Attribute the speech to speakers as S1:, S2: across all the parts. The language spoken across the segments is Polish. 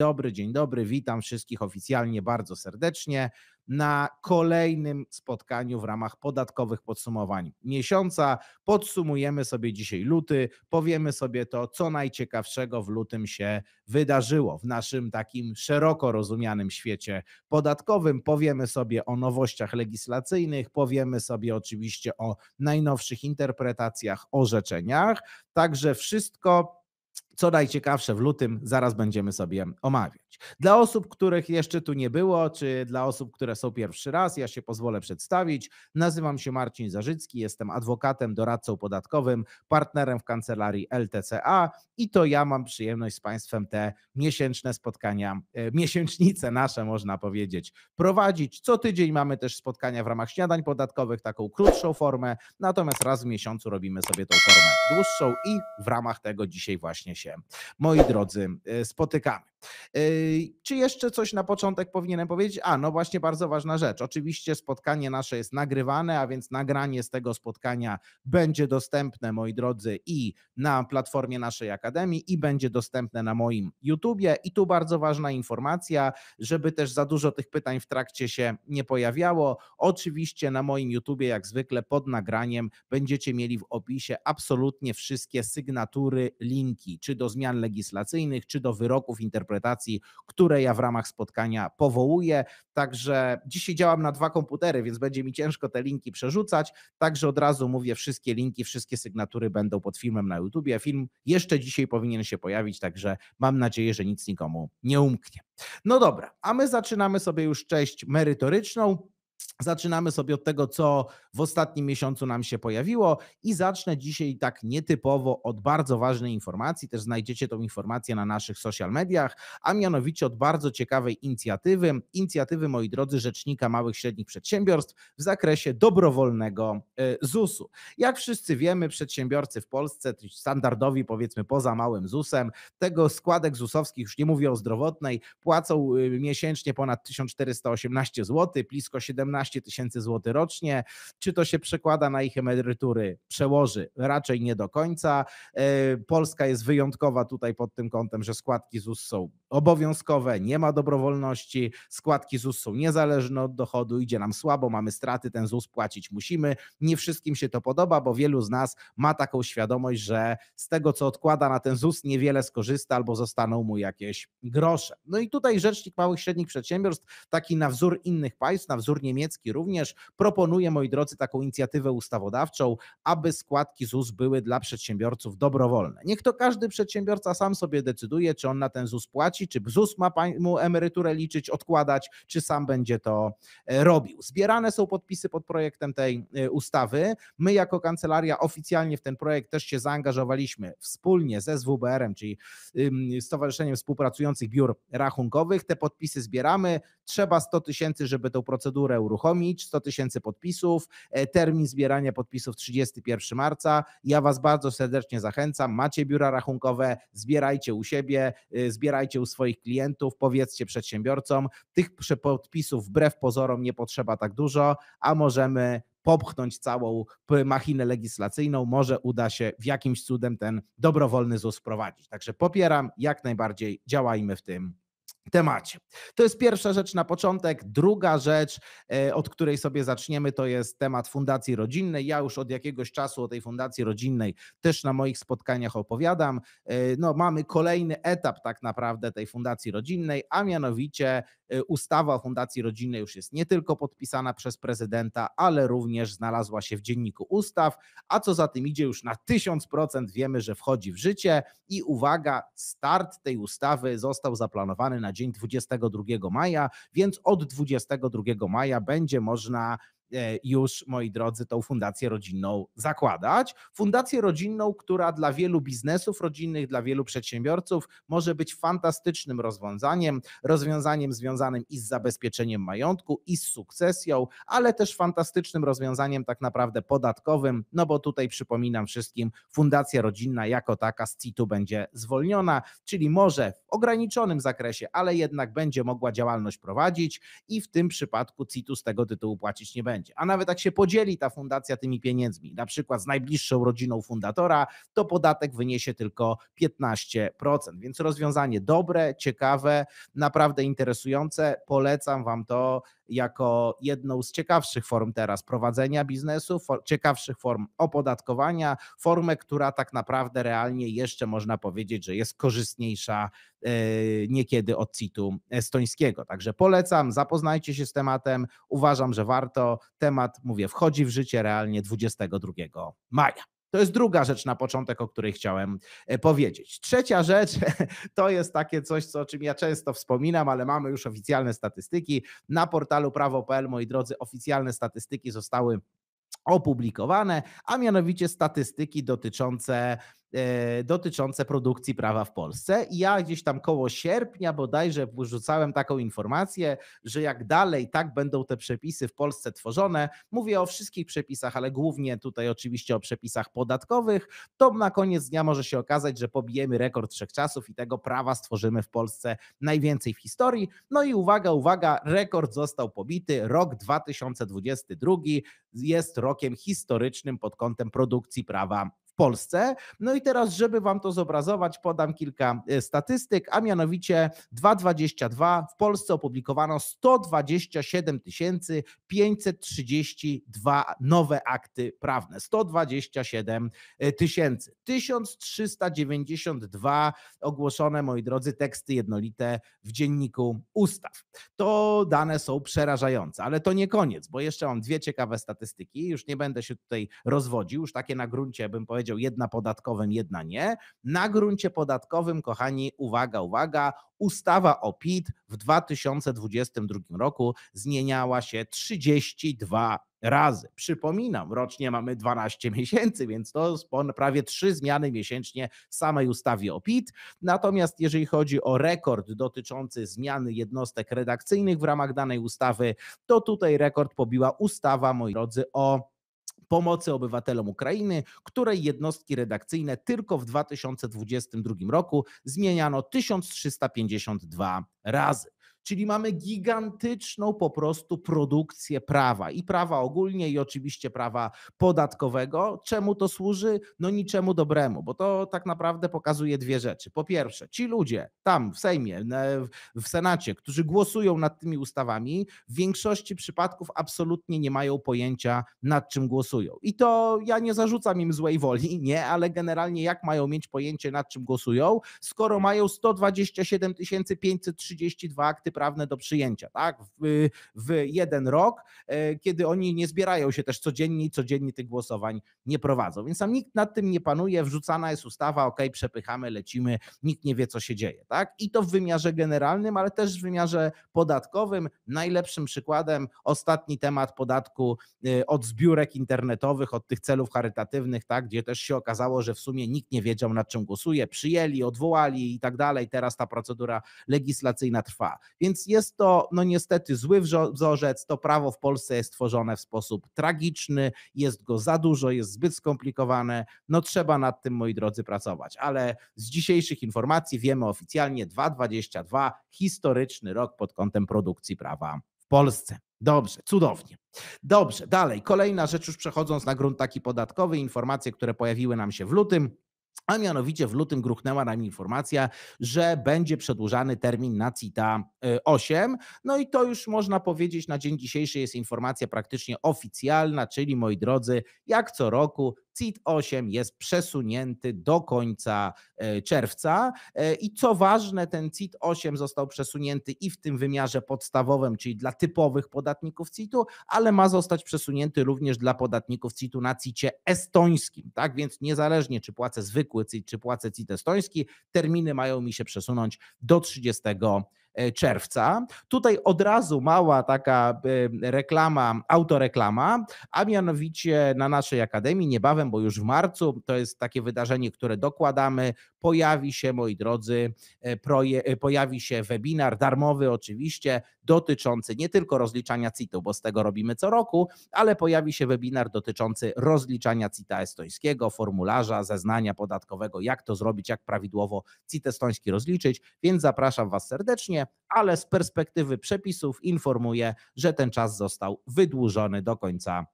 S1: Dobry, dzień dobry, witam wszystkich oficjalnie bardzo serdecznie na kolejnym spotkaniu w ramach podatkowych podsumowań miesiąca. Podsumujemy sobie dzisiaj luty, powiemy sobie to, co najciekawszego w lutym się wydarzyło w naszym takim szeroko rozumianym świecie podatkowym. Powiemy sobie o nowościach legislacyjnych, powiemy sobie oczywiście o najnowszych interpretacjach, orzeczeniach. Także wszystko co najciekawsze, w lutym zaraz będziemy sobie omawiać. Dla osób, których jeszcze tu nie było, czy dla osób, które są pierwszy raz, ja się pozwolę przedstawić. Nazywam się Marcin Zarzycki, jestem adwokatem, doradcą podatkowym, partnerem w kancelarii LTCA i to ja mam przyjemność z Państwem te miesięczne spotkania, e, miesięcznice nasze, można powiedzieć, prowadzić. Co tydzień mamy też spotkania w ramach śniadań podatkowych, taką krótszą formę, natomiast raz w miesiącu robimy sobie tą formę dłuższą i w ramach tego dzisiaj właśnie się, moi drodzy, e, spotykamy. Czy jeszcze coś na początek powinienem powiedzieć? A, no właśnie bardzo ważna rzecz. Oczywiście spotkanie nasze jest nagrywane, a więc nagranie z tego spotkania będzie dostępne, moi drodzy, i na platformie naszej Akademii, i będzie dostępne na moim YouTubie. I tu bardzo ważna informacja, żeby też za dużo tych pytań w trakcie się nie pojawiało. Oczywiście na moim YouTubie, jak zwykle, pod nagraniem będziecie mieli w opisie absolutnie wszystkie sygnatury, linki, czy do zmian legislacyjnych, czy do wyroków interpretacyjnych, interpretacji, które ja w ramach spotkania powołuję. Także dzisiaj działam na dwa komputery, więc będzie mi ciężko te linki przerzucać. Także od razu mówię, wszystkie linki, wszystkie sygnatury będą pod filmem na YouTubie. Film jeszcze dzisiaj powinien się pojawić, także mam nadzieję, że nic nikomu nie umknie. No dobra, a my zaczynamy sobie już część merytoryczną. Zaczynamy sobie od tego, co w ostatnim miesiącu nam się pojawiło i zacznę dzisiaj tak nietypowo od bardzo ważnej informacji. Też znajdziecie tą informację na naszych social mediach, a mianowicie od bardzo ciekawej inicjatywy, inicjatywy, moi drodzy, Rzecznika Małych i Średnich Przedsiębiorstw w zakresie dobrowolnego y, ZUS-u. Jak wszyscy wiemy, przedsiębiorcy w Polsce, standardowi powiedzmy poza małym ZUS-em, tego składek ZUS-owskich, już nie mówię o zdrowotnej, płacą y, miesięcznie ponad 1418 zł, blisko 17 15 tysięcy złotych rocznie. Czy to się przekłada na ich emerytury? Przełoży raczej nie do końca. E, Polska jest wyjątkowa tutaj pod tym kątem, że składki ZUS są obowiązkowe, nie ma dobrowolności, składki ZUS są niezależne od dochodu, idzie nam słabo, mamy straty, ten ZUS płacić musimy. Nie wszystkim się to podoba, bo wielu z nas ma taką świadomość, że z tego, co odkłada na ten ZUS, niewiele skorzysta albo zostaną mu jakieś grosze. No i tutaj Rzecznik Małych i Średnich Przedsiębiorstw, taki na wzór innych państw, na wzór niemiecki, Kaczyński również proponuje, moi drodzy, taką inicjatywę ustawodawczą, aby składki ZUS były dla przedsiębiorców dobrowolne. Niech to każdy przedsiębiorca sam sobie decyduje, czy on na ten ZUS płaci, czy ZUS ma mu emeryturę liczyć, odkładać, czy sam będzie to e, robił. Zbierane są podpisy pod projektem tej e, ustawy. My jako kancelaria oficjalnie w ten projekt też się zaangażowaliśmy wspólnie ze SWBR-em, czyli Stowarzyszeniem Współpracujących Biur Rachunkowych. Te podpisy zbieramy. Trzeba 100 tysięcy, żeby tę procedurę uruchomić 100 tysięcy podpisów, e, termin zbierania podpisów 31 marca. Ja Was bardzo serdecznie zachęcam, macie biura rachunkowe, zbierajcie u siebie, e, zbierajcie u swoich klientów, powiedzcie przedsiębiorcom, tych podpisów wbrew pozorom nie potrzeba tak dużo, a możemy popchnąć całą machinę legislacyjną, może uda się w jakimś cudem ten dobrowolny ZUS wprowadzić. Także popieram, jak najbardziej działajmy w tym temacie. To jest pierwsza rzecz na początek. Druga rzecz, e, od której sobie zaczniemy, to jest temat Fundacji Rodzinnej. Ja już od jakiegoś czasu o tej Fundacji Rodzinnej też na moich spotkaniach opowiadam. E, no, mamy kolejny etap tak naprawdę tej Fundacji Rodzinnej, a mianowicie E, ustawa o Fundacji rodzinnej już jest nie tylko podpisana przez prezydenta, ale również znalazła się w dzienniku ustaw, a co za tym idzie, już na 1000% wiemy, że wchodzi w życie i uwaga, start tej ustawy został zaplanowany na dzień 22 maja, więc od 22 maja będzie można E, już, moi drodzy, tą fundację rodzinną zakładać. Fundację rodzinną, która dla wielu biznesów rodzinnych, dla wielu przedsiębiorców może być fantastycznym rozwiązaniem, rozwiązaniem związanym i z zabezpieczeniem majątku, i z sukcesją, ale też fantastycznym rozwiązaniem tak naprawdę podatkowym, no bo tutaj przypominam wszystkim, fundacja rodzinna jako taka z CIT-u będzie zwolniona, czyli może w ograniczonym zakresie, ale jednak będzie mogła działalność prowadzić i w tym przypadku CIT-u z tego tytułu płacić nie będzie będzie. A nawet jak się podzieli ta fundacja tymi pieniędzmi, na przykład z najbliższą rodziną fundatora, to podatek wyniesie tylko 15%. Więc rozwiązanie dobre, ciekawe, naprawdę interesujące. Polecam Wam to jako jedną z ciekawszych form teraz prowadzenia biznesu, for, ciekawszych form opodatkowania, formę, która tak naprawdę realnie jeszcze można powiedzieć, że jest korzystniejsza E, niekiedy od CIT-u estońskiego. Także polecam, zapoznajcie się z tematem. Uważam, że warto. Temat, mówię, wchodzi w życie realnie 22 maja. To jest druga rzecz na początek, o której chciałem e, powiedzieć. Trzecia rzecz to jest takie coś, co, o czym ja często wspominam, ale mamy już oficjalne statystyki. Na portalu prawo.pl, moi drodzy, oficjalne statystyki zostały opublikowane, a mianowicie statystyki dotyczące E, dotyczące produkcji prawa w Polsce. I ja gdzieś tam koło sierpnia bodajże wrzucałem taką informację, że jak dalej tak będą te przepisy w Polsce tworzone, mówię o wszystkich przepisach, ale głównie tutaj oczywiście o przepisach podatkowych, to na koniec dnia może się okazać, że pobijemy rekord trzech czasów i tego prawa stworzymy w Polsce najwięcej w historii. No i uwaga, uwaga, rekord został pobity. Rok 2022 jest rokiem historycznym pod kątem produkcji prawa Polsce. No i teraz, żeby Wam to zobrazować, podam kilka e, statystyk, a mianowicie 2,22 w Polsce opublikowano 127 532 nowe akty prawne. 127 e, tysięcy. 1392 ogłoszone, moi drodzy, teksty jednolite w dzienniku ustaw. To dane są przerażające, ale to nie koniec, bo jeszcze mam dwie ciekawe statystyki. Już nie będę się tutaj rozwodził, już takie na gruncie, bym powiedział, powiedział jedna podatkowym, jedna nie. Na gruncie podatkowym, kochani, uwaga, uwaga, ustawa o PIT w 2022 roku zmieniała się 32 razy. Przypominam, rocznie mamy 12 miesięcy, więc to prawie 3 zmiany miesięcznie samej ustawie o PIT. Natomiast jeżeli chodzi o rekord dotyczący zmiany jednostek redakcyjnych w ramach danej ustawy, to tutaj rekord pobiła ustawa, moi drodzy, o pomocy obywatelom Ukrainy, której jednostki redakcyjne tylko w 2022 roku zmieniano 1352 razy. Czyli mamy gigantyczną po prostu produkcję prawa i prawa ogólnie, i oczywiście prawa podatkowego. Czemu to służy? No niczemu dobremu, bo to tak naprawdę pokazuje dwie rzeczy. Po pierwsze, ci ludzie tam w Sejmie, w Senacie, którzy głosują nad tymi ustawami, w większości przypadków absolutnie nie mają pojęcia, nad czym głosują. I to ja nie zarzucam im złej woli, nie, ale generalnie jak mają mieć pojęcie, nad czym głosują, skoro mają 127 532 akty akty prawne do przyjęcia, tak? W, w jeden rok, e, kiedy oni nie zbierają się też codziennie i codziennie tych głosowań nie prowadzą. Więc tam nikt nad tym nie panuje, wrzucana jest ustawa, ok, przepychamy, lecimy, nikt nie wie, co się dzieje, tak? I to w wymiarze generalnym, ale też w wymiarze podatkowym. Najlepszym przykładem ostatni temat podatku e, od zbiórek internetowych, od tych celów charytatywnych, tak? Gdzie też się okazało, że w sumie nikt nie wiedział, nad czym głosuje, przyjęli, odwołali i tak dalej. Teraz ta procedura legislacyjna trwa. Więc jest to no niestety zły wzorzec. To prawo w Polsce jest tworzone w sposób tragiczny, jest go za dużo, jest zbyt skomplikowane. No trzeba nad tym, moi drodzy, pracować. Ale z dzisiejszych informacji wiemy oficjalnie 2022 historyczny rok pod kątem produkcji prawa w Polsce. Dobrze, cudownie. Dobrze, dalej. Kolejna rzecz, już przechodząc na grunt taki podatkowy, informacje, które pojawiły nam się w lutym a mianowicie w lutym gruchnęła nam informacja, że będzie przedłużany termin na CITA 8. Y, no i to już można powiedzieć na dzień dzisiejszy jest informacja praktycznie oficjalna, czyli moi drodzy, jak co roku CIT 8 jest przesunięty do końca e, czerwca e, i co ważne, ten CIT 8 został przesunięty i w tym wymiarze podstawowym, czyli dla typowych podatników CIT-u, ale ma zostać przesunięty również dla podatników CIT-u na cit estońskim, tak? Więc niezależnie czy płacę zwykły CIT, czy płacę CIT estoński, terminy mają mi się przesunąć do 30 E, czerwca. Tutaj od razu mała taka e, reklama, autoreklama, a mianowicie na naszej Akademii niebawem, bo już w marcu, to jest takie wydarzenie, które dokładamy, pojawi się, moi drodzy, e, proje, pojawi się webinar darmowy oczywiście, dotyczący nie tylko rozliczania CIT-u, bo z tego robimy co roku, ale pojawi się webinar dotyczący rozliczania CIT-a estońskiego, formularza, zeznania podatkowego, jak to zrobić, jak prawidłowo CIT estoński rozliczyć, więc zapraszam Was serdecznie terminie, ale z perspektywy przepisów informuję, że ten czas został wydłużony do końca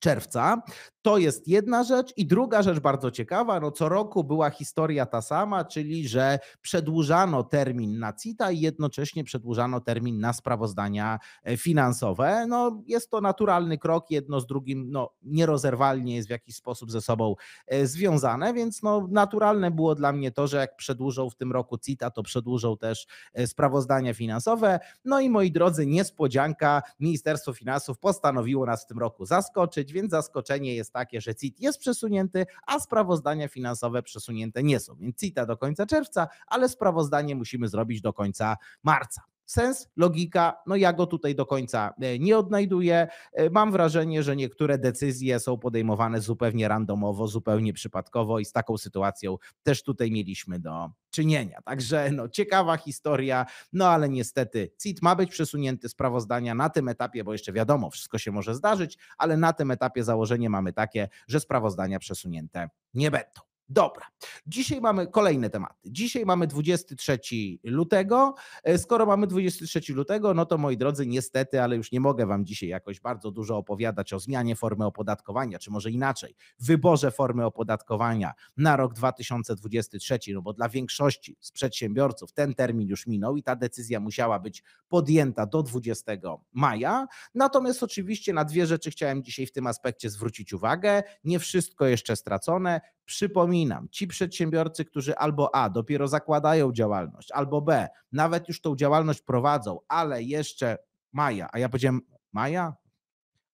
S1: czerwca. To jest jedna rzecz. I druga rzecz bardzo ciekawa, no co roku była historia ta sama, czyli że przedłużano termin na CITA i jednocześnie przedłużano termin na sprawozdania e, finansowe. No jest to naturalny krok, jedno z drugim no, nierozerwalnie jest w jakiś sposób ze sobą e, związane, więc no, naturalne było dla mnie to, że jak przedłużą w tym roku CITA, to przedłużą też e, sprawozdania finansowe. No i moi drodzy, niespodzianka, Ministerstwo Finansów postanowiło nas w tym roku zaskoczyć, więc zaskoczenie jest takie, że CIT jest przesunięty, a sprawozdania finansowe przesunięte nie są. Więc CITA do końca czerwca, ale sprawozdanie musimy zrobić do końca marca sens, logika, no ja go tutaj do końca e, nie odnajduję. E, mam wrażenie, że niektóre decyzje są podejmowane zupełnie randomowo, zupełnie przypadkowo i z taką sytuacją też tutaj mieliśmy do czynienia. Także no, ciekawa historia, no ale niestety CIT ma być przesunięty sprawozdania na tym etapie, bo jeszcze wiadomo, wszystko się może zdarzyć, ale na tym etapie założenie mamy takie, że sprawozdania przesunięte nie będą. Dobra, dzisiaj mamy kolejne tematy. Dzisiaj mamy 23 lutego. E, skoro mamy 23 lutego, no to moi drodzy, niestety, ale już nie mogę Wam dzisiaj jakoś bardzo dużo opowiadać o zmianie formy opodatkowania, czy może inaczej, wyborze formy opodatkowania na rok 2023, no bo dla większości z przedsiębiorców ten termin już minął i ta decyzja musiała być podjęta do 20 maja. Natomiast oczywiście na dwie rzeczy chciałem dzisiaj w tym aspekcie zwrócić uwagę. Nie wszystko jeszcze stracone. Przypominam, ci przedsiębiorcy, którzy albo A dopiero zakładają działalność, albo B nawet już tą działalność prowadzą, ale jeszcze maja, a ja powiedziałem maja,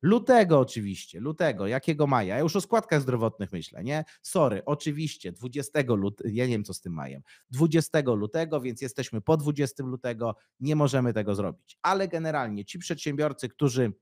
S1: Lutego oczywiście, lutego, jakiego maja? Ja już o składkach zdrowotnych myślę, nie? Sorry, oczywiście, 20 lutego, ja nie wiem co z tym majem, 20 lutego, więc jesteśmy po 20 lutego, nie możemy tego zrobić. Ale generalnie ci przedsiębiorcy, którzy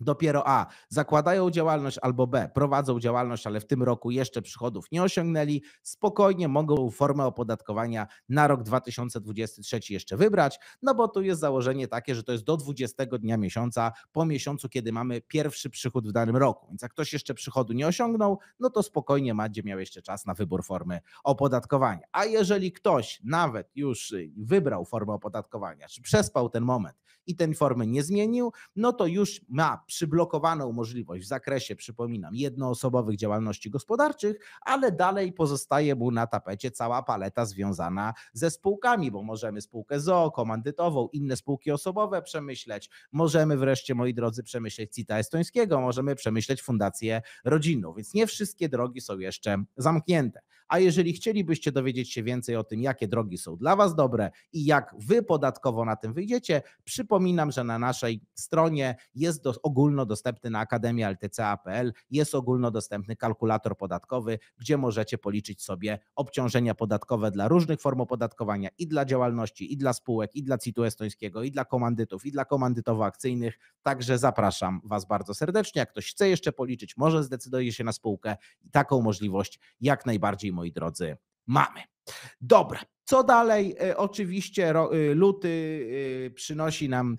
S1: Dopiero A. Zakładają działalność albo B. Prowadzą działalność, ale w tym roku jeszcze przychodów nie osiągnęli. Spokojnie mogą formę opodatkowania na rok 2023 jeszcze wybrać, no bo tu jest założenie takie, że to jest do 20 dnia miesiąca po miesiącu, kiedy mamy pierwszy przychód w danym roku. Więc jak ktoś jeszcze przychodu nie osiągnął, no to spokojnie będzie miał jeszcze czas na wybór formy opodatkowania. A jeżeli ktoś nawet już y, wybrał formę opodatkowania, czy przespał ten moment i ten formy nie zmienił, no to już ma przyblokowaną możliwość w zakresie, przypominam, jednoosobowych działalności gospodarczych, ale dalej pozostaje mu na tapecie cała paleta związana ze spółkami, bo możemy spółkę ZO, komandytową, inne spółki osobowe przemyśleć, możemy wreszcie, moi drodzy, przemyśleć CITA estońskiego, możemy przemyśleć fundację rodzinną, więc nie wszystkie drogi są jeszcze zamknięte. A jeżeli chcielibyście dowiedzieć się więcej o tym, jakie drogi są dla Was dobre i jak Wy podatkowo na tym wyjdziecie, przypominam, że na naszej stronie jest do, ogólnodostępny na akademialtca.pl jest ogólnodostępny kalkulator podatkowy, gdzie możecie policzyć sobie obciążenia podatkowe dla różnych form opodatkowania i dla działalności, i dla spółek, i dla CIT-u estońskiego, i dla komandytów, i dla komandytowo-akcyjnych. Także zapraszam Was bardzo serdecznie. Jak ktoś chce jeszcze policzyć, może zdecyduje się na spółkę i taką możliwość jak najbardziej moi drodzy, mamy. Dobra, co dalej? E, oczywiście e, luty e, przynosi nam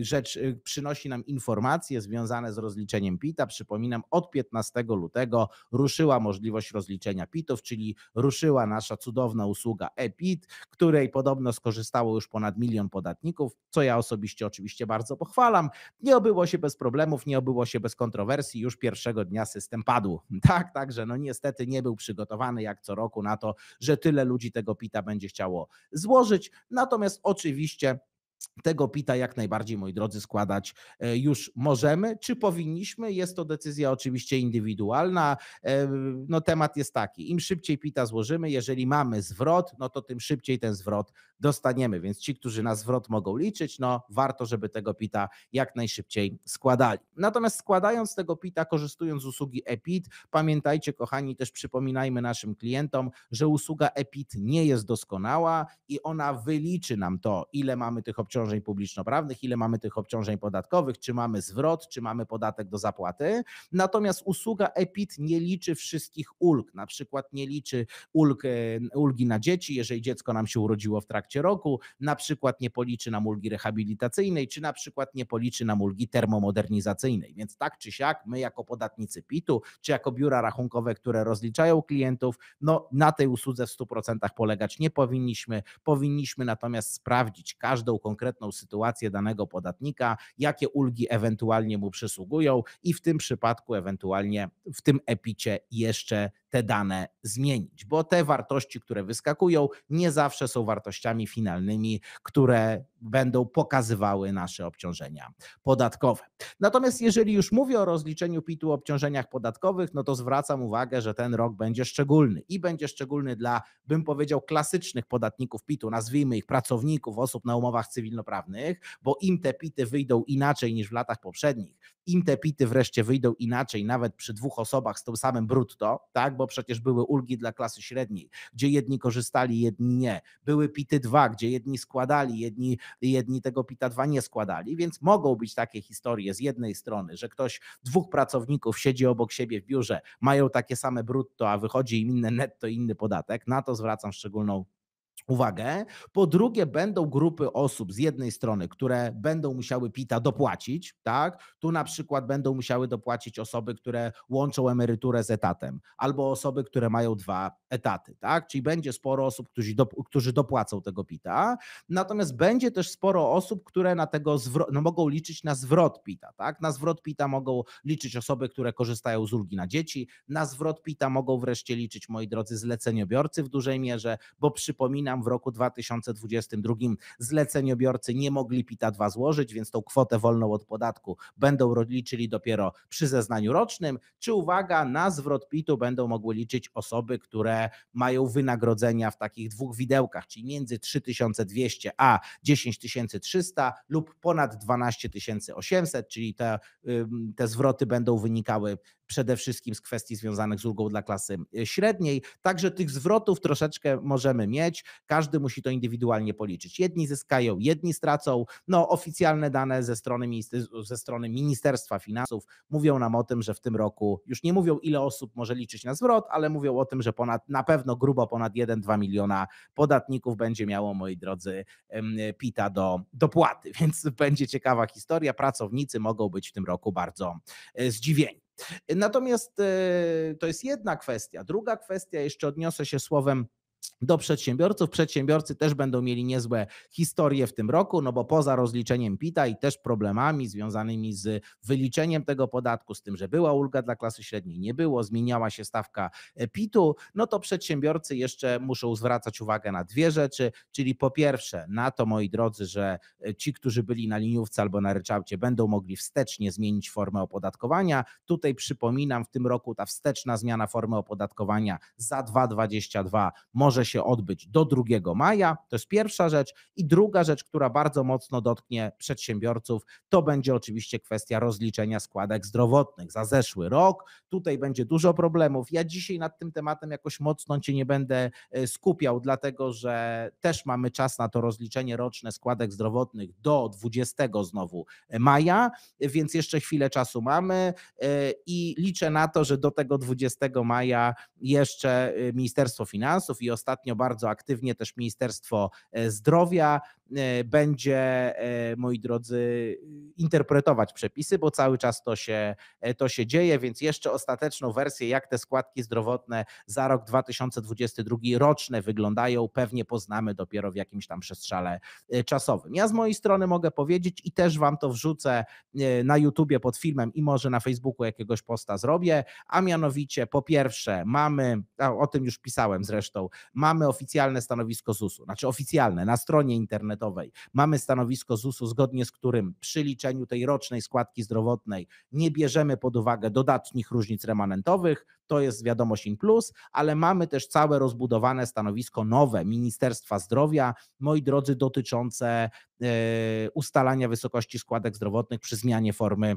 S1: rzecz, przynosi nam informacje związane z rozliczeniem PIT-a. Przypominam, od 15 lutego ruszyła możliwość rozliczenia PIT-ów, czyli ruszyła nasza cudowna usługa e-PIT, której podobno skorzystało już ponad milion podatników, co ja osobiście oczywiście bardzo pochwalam. Nie obyło się bez problemów, nie obyło się bez kontrowersji. Już pierwszego dnia system padł. Tak, także no niestety nie był przygotowany jak co roku na to, że tyle ludzi tego PIT-a będzie chciało złożyć. Natomiast oczywiście tego pita jak najbardziej, moi drodzy, składać e, już możemy. Czy powinniśmy? Jest to decyzja oczywiście indywidualna. E, no, temat jest taki: im szybciej pita złożymy, jeżeli mamy zwrot, no to tym szybciej ten zwrot dostaniemy. Więc ci, którzy na zwrot mogą liczyć, no warto, żeby tego pita jak najszybciej składali. Natomiast składając tego pita, korzystując z usługi EPIT, pamiętajcie, kochani, też przypominajmy naszym klientom, że usługa EPIT nie jest doskonała i ona wyliczy nam to, ile mamy tych obciążeń obciążeń publiczno-prawnych, ile mamy tych obciążeń podatkowych, czy mamy zwrot, czy mamy podatek do zapłaty. Natomiast usługa EPIT nie liczy wszystkich ulg, na przykład nie liczy ulg, e, ulgi na dzieci, jeżeli dziecko nam się urodziło w trakcie roku, na przykład nie policzy nam ulgi rehabilitacyjnej, czy na przykład nie policzy nam ulgi termomodernizacyjnej. Więc tak czy siak, my jako podatnicy PIT-u, czy jako biura rachunkowe, które rozliczają klientów, no na tej usłudze w 100% polegać nie powinniśmy. Powinniśmy natomiast sprawdzić każdą konkretną konkretną sytuację danego podatnika, jakie ulgi ewentualnie mu przysługują i w tym przypadku ewentualnie w tym epicie jeszcze te dane zmienić, bo te wartości, które wyskakują, nie zawsze są wartościami finalnymi, które będą pokazywały nasze obciążenia podatkowe. Natomiast jeżeli już mówię o rozliczeniu PIT-u obciążeniach podatkowych, no to zwracam uwagę, że ten rok będzie szczególny i będzie szczególny dla, bym powiedział, klasycznych podatników PIT-u, nazwijmy ich pracowników, osób na umowach cywilnoprawnych, bo im te PIT-y wyjdą inaczej niż w latach poprzednich im te pity wreszcie wyjdą inaczej, nawet przy dwóch osobach z tym samym brutto, tak? bo przecież były ulgi dla klasy średniej, gdzie jedni korzystali, jedni nie. Były pity dwa, gdzie jedni składali, jedni, jedni tego pita dwa nie składali, więc mogą być takie historie z jednej strony, że ktoś, dwóch pracowników siedzi obok siebie w biurze, mają takie same brutto, a wychodzi im inne netto, inny podatek. Na to zwracam szczególną uwagę. Po drugie, będą grupy osób z jednej strony, które będą musiały PITA dopłacić, tak? Tu na przykład będą musiały dopłacić osoby, które łączą emeryturę z etatem, albo osoby, które mają dwa etaty, tak? Czyli będzie sporo osób, którzy, którzy dopłacą tego PITA, natomiast będzie też sporo osób, które na tego no mogą liczyć na zwrot PITA, tak? Na zwrot PITA mogą liczyć osoby, które korzystają z ulgi na dzieci, na zwrot PITA mogą wreszcie liczyć, moi drodzy, zleceniobiorcy w dużej mierze, bo przypominam, Przypominam, w roku 2022 zleceniobiorcy nie mogli PITA-2 złożyć, więc tą kwotę wolną od podatku będą liczyli dopiero przy zeznaniu rocznym. Czy uwaga, na zwrot PITU będą mogły liczyć osoby, które mają wynagrodzenia w takich dwóch widełkach, czyli między 3200 a 10300 lub ponad 12 800, czyli te, te zwroty będą wynikały przede wszystkim z kwestii związanych z ulgą dla klasy y, średniej. Także tych zwrotów troszeczkę możemy mieć. Każdy musi to indywidualnie policzyć. Jedni zyskają, jedni stracą. No, oficjalne dane ze strony, ze strony Ministerstwa Finansów mówią nam o tym, że w tym roku już nie mówią, ile osób może liczyć na zwrot, ale mówią o tym, że ponad, na pewno grubo ponad 1-2 miliona podatników będzie miało, moi drodzy, PITA do dopłaty. Więc będzie ciekawa historia. Pracownicy mogą być w tym roku bardzo e, zdziwieni. Natomiast e, to jest jedna kwestia. Druga kwestia, jeszcze odniosę się słowem do przedsiębiorców. Przedsiębiorcy też będą mieli niezłe historie w tym roku, no bo poza rozliczeniem PIT-a i też problemami związanymi z wyliczeniem tego podatku, z tym, że była ulga dla klasy średniej, nie było, zmieniała się stawka e, PIT-u, no to przedsiębiorcy jeszcze muszą zwracać uwagę na dwie rzeczy, czyli po pierwsze na to, moi drodzy, że e, ci, którzy byli na liniówce albo na ryczałcie, będą mogli wstecznie zmienić formę opodatkowania. Tutaj przypominam, w tym roku ta wsteczna zmiana formy opodatkowania za 2,22 może się się odbyć do 2 maja. To jest pierwsza rzecz. I druga rzecz, która bardzo mocno dotknie przedsiębiorców, to będzie oczywiście kwestia rozliczenia składek zdrowotnych za zeszły rok. Tutaj będzie dużo problemów. Ja dzisiaj nad tym tematem jakoś mocno cię nie będę e, skupiał, dlatego że też mamy czas na to rozliczenie roczne składek zdrowotnych do 20 znowu e, maja, więc jeszcze chwilę czasu mamy e, i liczę na to, że do tego 20 maja jeszcze Ministerstwo Finansów i ostatnie ostatnio bardzo aktywnie też Ministerstwo e, Zdrowia E, będzie, e, moi drodzy, interpretować przepisy, bo cały czas to się, e, to się dzieje, więc jeszcze ostateczną wersję, jak te składki zdrowotne za rok 2022 roczne wyglądają, pewnie poznamy dopiero w jakimś tam przestrzale czasowym. Ja z mojej strony mogę powiedzieć i też Wam to wrzucę na YouTubie pod filmem i może na Facebooku jakiegoś posta zrobię, a mianowicie po pierwsze mamy, o tym już pisałem zresztą, mamy oficjalne stanowisko ZUS-u, znaczy oficjalne na stronie internetowej, budżetowej. Mamy stanowisko ZUS-u, zgodnie z którym przy liczeniu tej rocznej składki zdrowotnej nie bierzemy pod uwagę dodatnich różnic remanentowych, to jest wiadomość in plus, ale mamy też całe rozbudowane stanowisko nowe Ministerstwa Zdrowia, moi drodzy, dotyczące e, ustalania wysokości składek zdrowotnych przy zmianie formy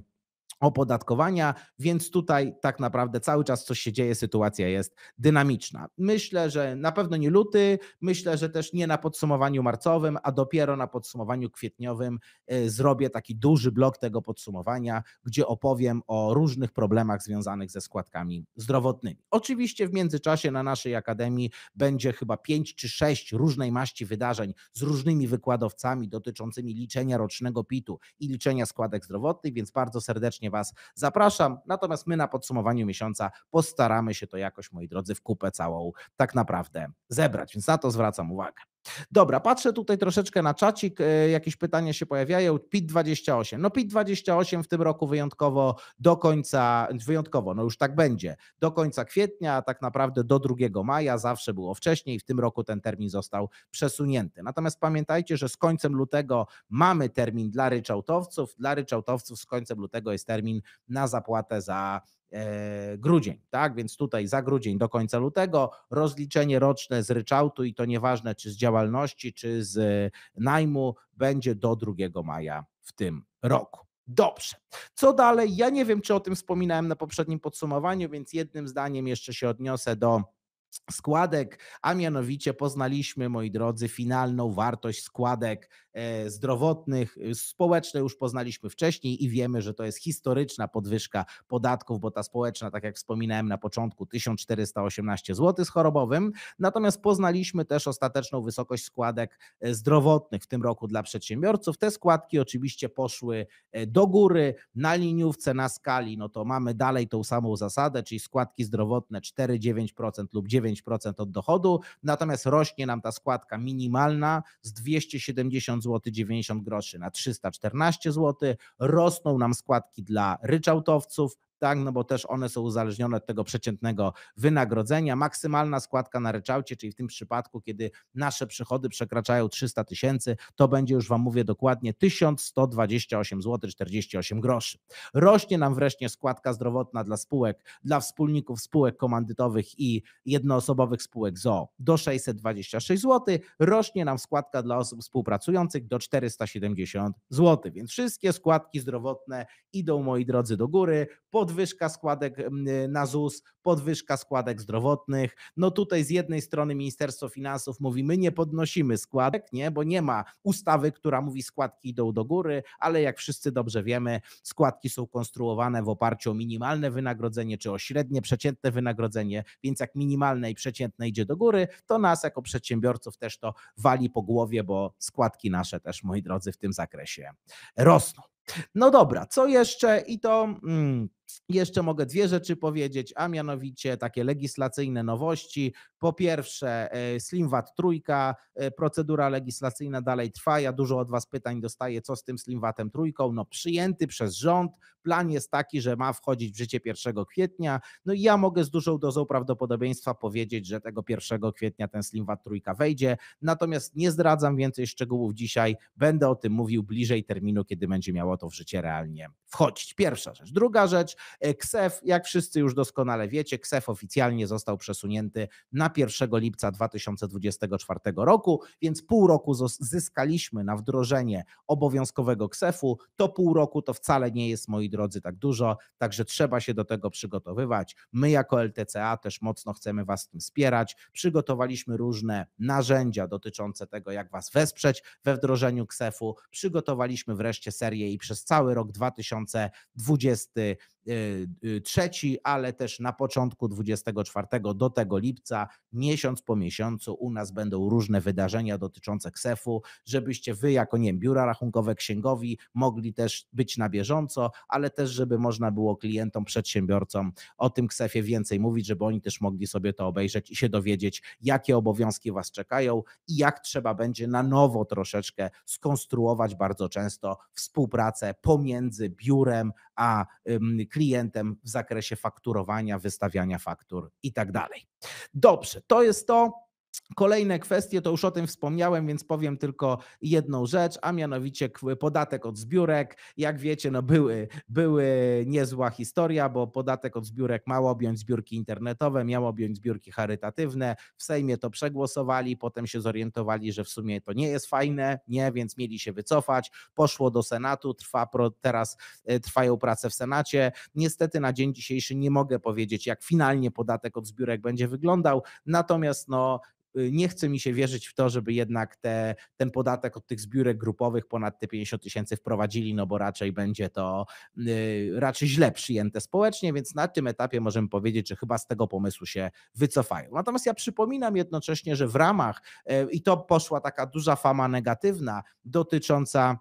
S1: opodatkowania, więc tutaj tak naprawdę cały czas coś się dzieje, sytuacja jest dynamiczna. Myślę, że na pewno nie luty, myślę, że też nie na podsumowaniu marcowym, a dopiero na podsumowaniu kwietniowym e, zrobię taki duży blok tego podsumowania, gdzie opowiem o różnych problemach związanych ze składkami zdrowotnymi. Oczywiście w międzyczasie na naszej akademii będzie chyba pięć czy sześć różnej maści wydarzeń z różnymi wykładowcami dotyczącymi liczenia rocznego PIT-u i liczenia składek zdrowotnych, więc bardzo serdecznie serdecznie Was zapraszam. Natomiast my na podsumowaniu miesiąca postaramy się to jakoś, moi drodzy, w kupę całą tak naprawdę zebrać, więc na to zwracam uwagę. Dobra, patrzę tutaj troszeczkę na czacik, e, jakieś pytania się pojawiają. PIT-28. No PIT-28 w tym roku wyjątkowo do końca, wyjątkowo, no już tak będzie, do końca kwietnia, a tak naprawdę do 2 maja, zawsze było wcześniej, w tym roku ten termin został przesunięty. Natomiast pamiętajcie, że z końcem lutego mamy termin dla ryczałtowców, dla ryczałtowców z końcem lutego jest termin na zapłatę za E, grudzień, tak? Więc tutaj za grudzień do końca lutego rozliczenie roczne z ryczałtu i to nieważne czy z działalności, czy z e, najmu będzie do 2 maja w tym roku. Dobrze. Co dalej? Ja nie wiem, czy o tym wspominałem na poprzednim podsumowaniu, więc jednym zdaniem jeszcze się odniosę do składek, a mianowicie poznaliśmy, moi drodzy, finalną wartość składek E, zdrowotnych, y, społeczne już poznaliśmy wcześniej i wiemy, że to jest historyczna podwyżka podatków, bo ta społeczna, tak jak wspominałem na początku, 1418 zł z chorobowym. Natomiast poznaliśmy też ostateczną wysokość składek e, zdrowotnych w tym roku dla przedsiębiorców. Te składki oczywiście poszły e, do góry na liniówce, na skali, no to mamy dalej tą samą zasadę, czyli składki zdrowotne 4,9% lub 9% od dochodu, natomiast rośnie nam ta składka minimalna z 270 zł 90 groszy na 314 zł. Rosną nam składki dla ryczałtowców, tak, no bo też one są uzależnione od tego przeciętnego wynagrodzenia. Maksymalna składka na ryczałcie, czyli w tym przypadku, kiedy nasze przychody przekraczają 300 tysięcy, to będzie już Wam mówię dokładnie 1128 zł 48 groszy. Rośnie nam wreszcie składka zdrowotna dla spółek, dla wspólników spółek komandytowych i jednoosobowych spółek ZO do 626 zł. Rośnie nam składka dla osób współpracujących do 470 zł. Więc wszystkie składki zdrowotne idą, moi drodzy, do góry. Po podwyżka składek mm, na ZUS, podwyżka składek zdrowotnych. No tutaj z jednej strony Ministerstwo Finansów mówi, my nie podnosimy składek, nie, bo nie ma ustawy, która mówi składki idą do góry, ale jak wszyscy dobrze wiemy, składki są konstruowane w oparciu o minimalne wynagrodzenie czy o średnie, przeciętne wynagrodzenie, więc jak minimalne i przeciętne idzie do góry, to nas jako przedsiębiorców też to wali po głowie, bo składki nasze też, moi drodzy, w tym zakresie rosną. No dobra, co jeszcze? I to. Mm, jeszcze mogę dwie rzeczy powiedzieć, a mianowicie takie legislacyjne nowości. Po pierwsze, e, SlimWat trójka, e, procedura legislacyjna dalej trwa. Ja dużo od Was pytań dostaję, co z tym SlimWatem trójką. No, przyjęty przez rząd. Plan jest taki, że ma wchodzić w życie 1 kwietnia. No i ja mogę z dużą dozą prawdopodobieństwa powiedzieć, że tego 1 kwietnia ten SlimWat trójka wejdzie. Natomiast nie zdradzam więcej szczegółów dzisiaj. Będę o tym mówił bliżej terminu, kiedy będzie miało to w życie realnie wchodzić. Pierwsza rzecz. Druga rzecz. E, KSEF, jak wszyscy już doskonale wiecie, KSEF oficjalnie został przesunięty na 1 lipca 2024 roku, więc pół roku zyskaliśmy na wdrożenie obowiązkowego KSEF-u. To pół roku to wcale nie jest, moi drodzy, tak dużo, także trzeba się do tego przygotowywać. My jako LTCA też mocno chcemy Was w tym wspierać. Przygotowaliśmy różne narzędzia dotyczące tego, jak Was wesprzeć we wdrożeniu KSEF-u. Przygotowaliśmy wreszcie serię i przez cały rok 2020 Y, y, trzeci, ale też na początku 24 do tego lipca, miesiąc po miesiącu u nas będą różne wydarzenia dotyczące KSEF-u, żebyście wy jako nie wiem, biura rachunkowe księgowi mogli też być na bieżąco, ale też żeby można było klientom, przedsiębiorcom o tym KSEF-ie więcej mówić, żeby oni też mogli sobie to obejrzeć i się dowiedzieć, jakie obowiązki was czekają i jak trzeba będzie na nowo troszeczkę skonstruować bardzo często współpracę pomiędzy biurem a um, klientem w zakresie fakturowania, wystawiania faktur i tak dalej. Dobrze, to jest to. Kolejne kwestie, to już o tym wspomniałem, więc powiem tylko jedną rzecz, a mianowicie podatek od zbiórek. Jak wiecie, no były, były niezła historia, bo podatek od zbiórek mało objąć zbiórki internetowe, miało objąć zbiórki charytatywne. W Sejmie to przegłosowali, potem się zorientowali, że w sumie to nie jest fajne, nie, więc mieli się wycofać. Poszło do Senatu, trwa pro, teraz e, trwają prace w Senacie. Niestety na dzień dzisiejszy nie mogę powiedzieć, jak finalnie podatek od zbiórek będzie wyglądał, natomiast no Y, nie chce mi się wierzyć w to, żeby jednak te, ten podatek od tych zbiórek grupowych ponad te 50 tysięcy wprowadzili, no bo raczej będzie to y, raczej źle przyjęte społecznie, więc na tym etapie możemy powiedzieć, że chyba z tego pomysłu się wycofają. Natomiast ja przypominam jednocześnie, że w ramach, y, i to poszła taka duża fama negatywna dotycząca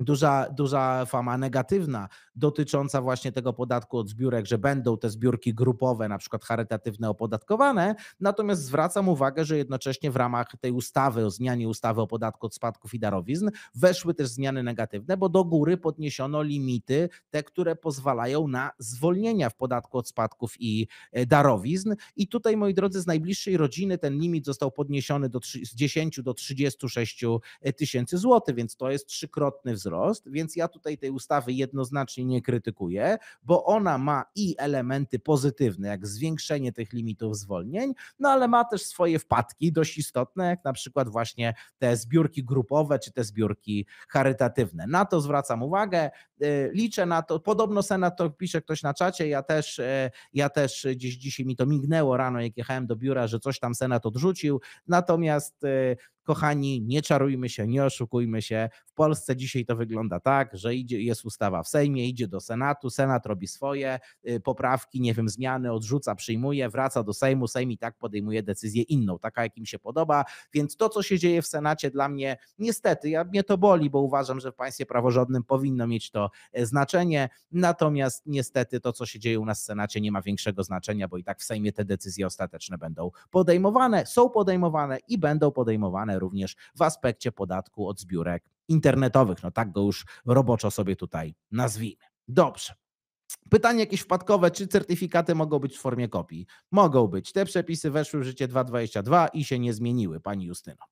S1: duża, duża fama negatywna dotycząca właśnie tego podatku od zbiórek, że będą te zbiórki grupowe, na przykład charytatywne, opodatkowane. Natomiast zwracam uwagę, że jednocześnie w ramach tej ustawy o zmianie ustawy o podatku od spadków i darowizn weszły też zmiany negatywne, bo do góry podniesiono limity, te, które pozwalają na zwolnienia w podatku od spadków i e, darowizn. I tutaj, moi drodzy, z najbliższej rodziny ten limit został podniesiony do, z 10 do 36 e, tysięcy złotych, więc to jest trzykrotny wzrost wzrost, więc ja tutaj tej ustawy jednoznacznie nie krytykuję, bo ona ma i elementy pozytywne, jak zwiększenie tych limitów zwolnień, no ale ma też swoje wpadki dość istotne, jak na przykład właśnie te zbiórki grupowe czy te zbiórki charytatywne. Na to zwracam uwagę, y, liczę na to. Podobno senat to pisze ktoś na czacie, ja też, y, ja też gdzieś dzisiaj mi to mignęło rano, jak jechałem do biura, że coś tam senat odrzucił. Natomiast y, kochani, nie czarujmy się, nie oszukujmy się. W Polsce dzisiaj to wygląda tak, że idzie, jest ustawa w Sejmie, idzie do Senatu, Senat robi swoje y, poprawki, nie wiem, zmiany, odrzuca, przyjmuje, wraca do Sejmu, Sejm i tak podejmuje decyzję inną, taka jak im się podoba. Więc to, co się dzieje w Senacie dla mnie, niestety, ja, mnie to boli, bo uważam, że w państwie praworządnym powinno mieć to e, znaczenie, natomiast niestety to, co się dzieje u nas w Senacie nie ma większego znaczenia, bo i tak w Sejmie te decyzje ostateczne będą podejmowane, są podejmowane i będą podejmowane również w aspekcie podatku od zbiórek internetowych. No tak go już roboczo sobie tutaj nazwijmy. Dobrze. Pytanie jakieś wpadkowe, czy certyfikaty mogą być w formie kopii? Mogą być. Te przepisy weszły w życie 2.22 i się nie zmieniły, pani Justyno.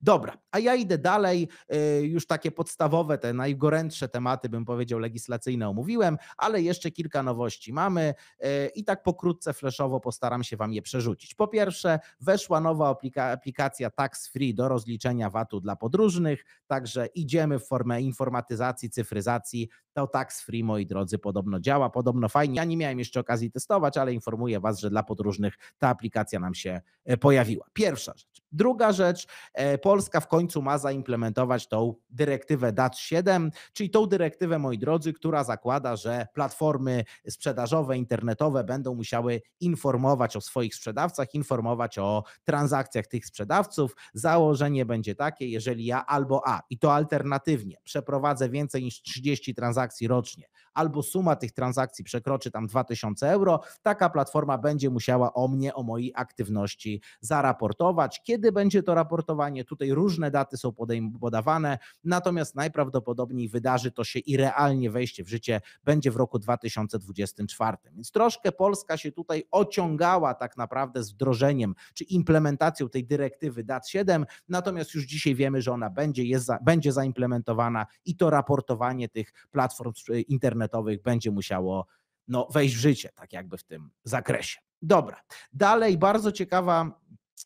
S1: Dobra, a ja idę dalej. E, już takie podstawowe, te najgorętsze tematy, bym powiedział, legislacyjne omówiłem, ale jeszcze kilka nowości mamy e, i tak pokrótce, fleszowo postaram się Wam je przerzucić. Po pierwsze, weszła nowa aplikacja Tax Free do rozliczenia VAT-u dla podróżnych, także idziemy w formę informatyzacji, cyfryzacji to tax free, moi drodzy, podobno działa, podobno fajnie. Ja nie miałem jeszcze okazji testować, ale informuję Was, że dla podróżnych ta aplikacja nam się e, pojawiła. Pierwsza rzecz. Druga rzecz, e, Polska w końcu ma zaimplementować tą dyrektywę DAT7, czyli tą dyrektywę, moi drodzy, która zakłada, że platformy sprzedażowe, internetowe będą musiały informować o swoich sprzedawcach, informować o transakcjach tych sprzedawców. Założenie będzie takie, jeżeli ja albo A, i to alternatywnie, przeprowadzę więcej niż 30 transakcji, transakcji rocznie albo suma tych transakcji przekroczy tam 2000 euro, taka platforma będzie musiała o mnie, o mojej aktywności zaraportować. Kiedy będzie to raportowanie? Tutaj różne daty są podawane, natomiast najprawdopodobniej wydarzy to się i realnie wejście w życie będzie w roku 2024. Więc troszkę Polska się tutaj ociągała tak naprawdę z wdrożeniem czy implementacją tej dyrektywy DAT7, natomiast już dzisiaj wiemy, że ona będzie, jest, będzie zaimplementowana i to raportowanie tych platform internetowych internetowych będzie musiało no, wejść w życie, tak jakby w tym zakresie. Dobra, dalej bardzo ciekawa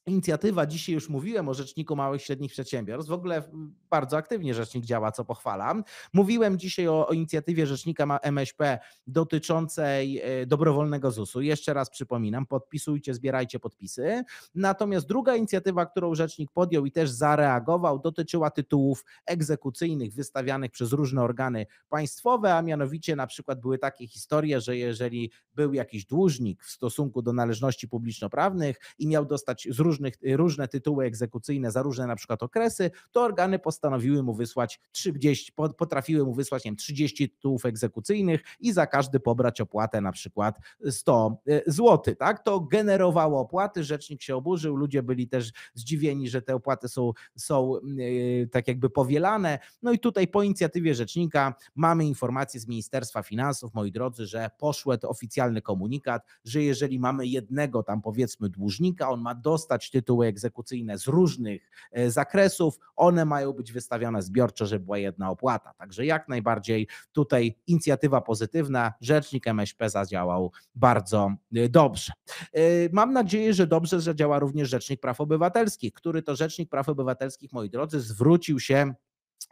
S1: inicjatywa, dzisiaj już mówiłem o Rzeczniku Małych i Średnich Przedsiębiorstw, w ogóle mm, bardzo aktywnie Rzecznik działa, co pochwalam. Mówiłem dzisiaj o, o inicjatywie Rzecznika MŚP dotyczącej e, dobrowolnego ZUS-u. Jeszcze raz przypominam, podpisujcie, zbierajcie podpisy. Natomiast druga inicjatywa, którą Rzecznik podjął i też zareagował, dotyczyła tytułów egzekucyjnych wystawianych przez różne organy państwowe, a mianowicie na przykład były takie historie, że jeżeli był jakiś dłużnik w stosunku do należności publiczno-prawnych i miał dostać z różnych, y, różne tytuły egzekucyjne za różne na przykład okresy, to organy postanowiły mu wysłać 30, potrafiły mu wysłać nie wiem, 30 tytułów egzekucyjnych i za każdy pobrać opłatę na przykład 100 y, zł. Tak? To generowało opłaty, rzecznik się oburzył, ludzie byli też zdziwieni, że te opłaty są, są y, tak jakby powielane. No i tutaj po inicjatywie rzecznika mamy informację z Ministerstwa Finansów, moi drodzy, że poszedł oficjalny komunikat, że jeżeli mamy jednego tam powiedzmy dłużnika, on ma dostać dostać tytuły egzekucyjne z różnych e, zakresów. One mają być wystawione zbiorczo, żeby była jedna opłata. Także jak najbardziej tutaj inicjatywa pozytywna. Rzecznik MŚP zadziałał bardzo e, dobrze. E, mam nadzieję, że dobrze zadziała również Rzecznik Praw Obywatelskich, który to Rzecznik Praw Obywatelskich, moi drodzy, zwrócił się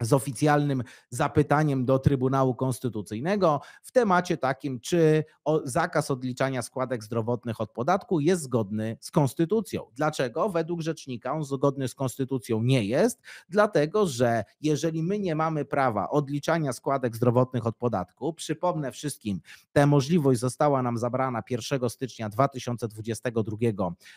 S1: z oficjalnym zapytaniem do Trybunału Konstytucyjnego w temacie takim, czy zakaz odliczania składek zdrowotnych od podatku jest zgodny z konstytucją. Dlaczego? Według rzecznika on zgodny z konstytucją nie jest, dlatego że jeżeli my nie mamy prawa odliczania składek zdrowotnych od podatku, przypomnę wszystkim, ta możliwość została nam zabrana 1 stycznia 2022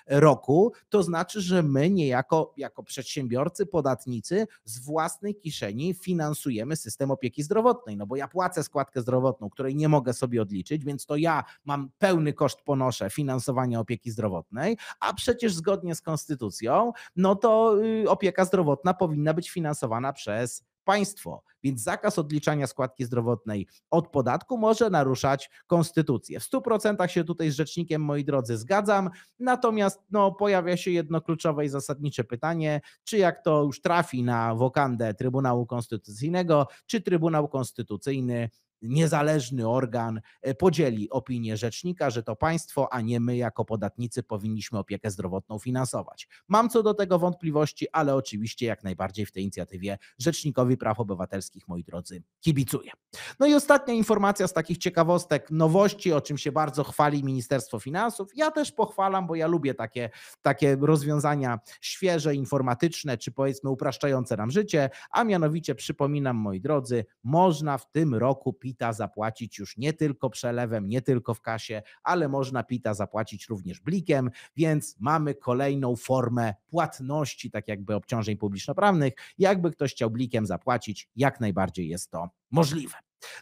S1: roku, to znaczy, że my niejako jako przedsiębiorcy, podatnicy z własnej kieszeni finansujemy system opieki zdrowotnej, no bo ja płacę składkę zdrowotną, której nie mogę sobie odliczyć, więc to ja mam pełny koszt ponoszę finansowania opieki zdrowotnej, a przecież zgodnie z konstytucją, no to y, opieka zdrowotna powinna być finansowana przez państwo. Więc zakaz odliczania składki zdrowotnej od podatku może naruszać konstytucję. W 100% się tutaj z rzecznikiem, moi drodzy, zgadzam. Natomiast no, pojawia się jedno kluczowe i zasadnicze pytanie, czy jak to już trafi na wokandę Trybunału Konstytucyjnego, czy Trybunał Konstytucyjny niezależny organ e, podzieli opinię rzecznika, że to państwo, a nie my jako podatnicy powinniśmy opiekę zdrowotną finansować. Mam co do tego wątpliwości, ale oczywiście jak najbardziej w tej inicjatywie Rzecznikowi Praw Obywatelskich, moi drodzy, kibicuję. No i ostatnia informacja z takich ciekawostek, nowości, o czym się bardzo chwali Ministerstwo Finansów. Ja też pochwalam, bo ja lubię takie, takie rozwiązania świeże, informatyczne, czy powiedzmy upraszczające nam życie, a mianowicie przypominam, moi drodzy, można w tym roku PITA zapłacić już nie tylko przelewem, nie tylko w kasie, ale można PITA zapłacić również blikiem, więc mamy kolejną formę płatności, tak jakby obciążeń publiczno-prawnych. Jakby ktoś chciał blikiem zapłacić, jak najbardziej jest to możliwe.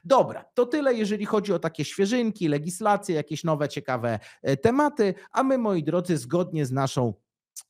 S1: Dobra, to tyle, jeżeli chodzi o takie świeżynki, legislacje, jakieś nowe, ciekawe e, tematy, a my, moi drodzy, zgodnie z naszą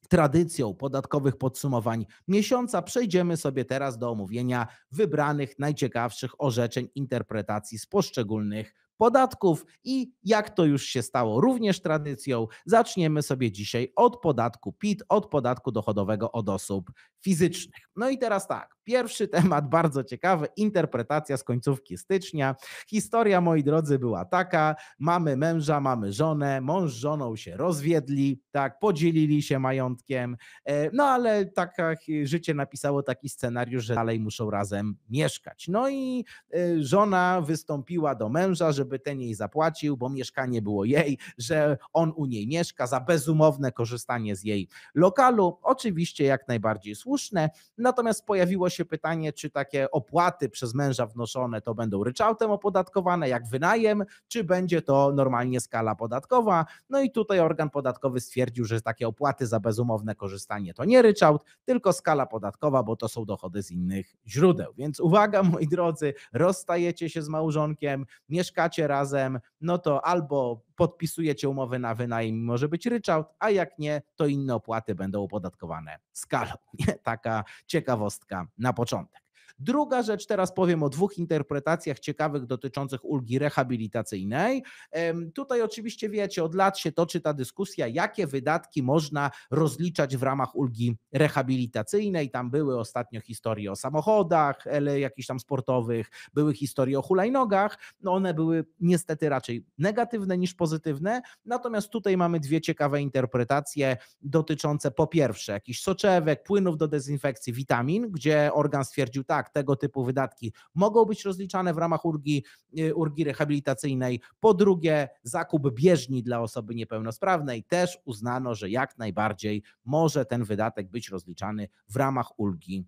S1: tradycją podatkowych podsumowań miesiąca przejdziemy sobie teraz do omówienia wybranych najciekawszych orzeczeń interpretacji z poszczególnych podatków i jak to już się stało również tradycją, zaczniemy sobie dzisiaj od podatku PIT, od podatku dochodowego od osób fizycznych. No i teraz tak. Pierwszy temat bardzo ciekawy, interpretacja z końcówki stycznia. Historia, moi drodzy, była taka, mamy męża, mamy żonę, mąż z żoną się rozwiedli, tak, podzielili się majątkiem, e, no ale tak życie napisało taki scenariusz, że dalej muszą razem mieszkać. No i e, żona wystąpiła do męża, żeby ten jej zapłacił, bo mieszkanie było jej, że on u niej mieszka za bezumowne korzystanie z jej lokalu. Oczywiście jak najbardziej słuszne, natomiast pojawiło się się pytanie, czy takie opłaty przez męża wnoszone to będą ryczałtem opodatkowane, jak wynajem, czy będzie to normalnie skala podatkowa. No i tutaj organ podatkowy stwierdził, że takie opłaty za bezumowne korzystanie to nie ryczałt, tylko skala podatkowa, bo to są dochody z innych źródeł. Więc uwaga, moi drodzy, rozstajecie się z małżonkiem, mieszkacie razem, no to albo podpisujecie umowę na wynajem, może być ryczałt, a jak nie, to inne opłaty będą opodatkowane skalą. Taka ciekawostka na początek. Druga rzecz, teraz powiem o dwóch interpretacjach ciekawych dotyczących ulgi rehabilitacyjnej. Tutaj oczywiście wiecie, od lat się toczy ta dyskusja, jakie wydatki można rozliczać w ramach ulgi rehabilitacyjnej. Tam były ostatnio historie o samochodach, ale jakichś tam sportowych, były historie o hulajnogach. No one były niestety raczej negatywne niż pozytywne. Natomiast tutaj mamy dwie ciekawe interpretacje dotyczące po pierwsze jakichś soczewek, płynów do dezynfekcji, witamin, gdzie organ stwierdził tak, tak, tego typu wydatki mogą być rozliczane w ramach urgi, y, urgi rehabilitacyjnej. Po drugie, zakup bieżni dla osoby niepełnosprawnej też uznano, że jak najbardziej może ten wydatek być rozliczany w ramach ulgi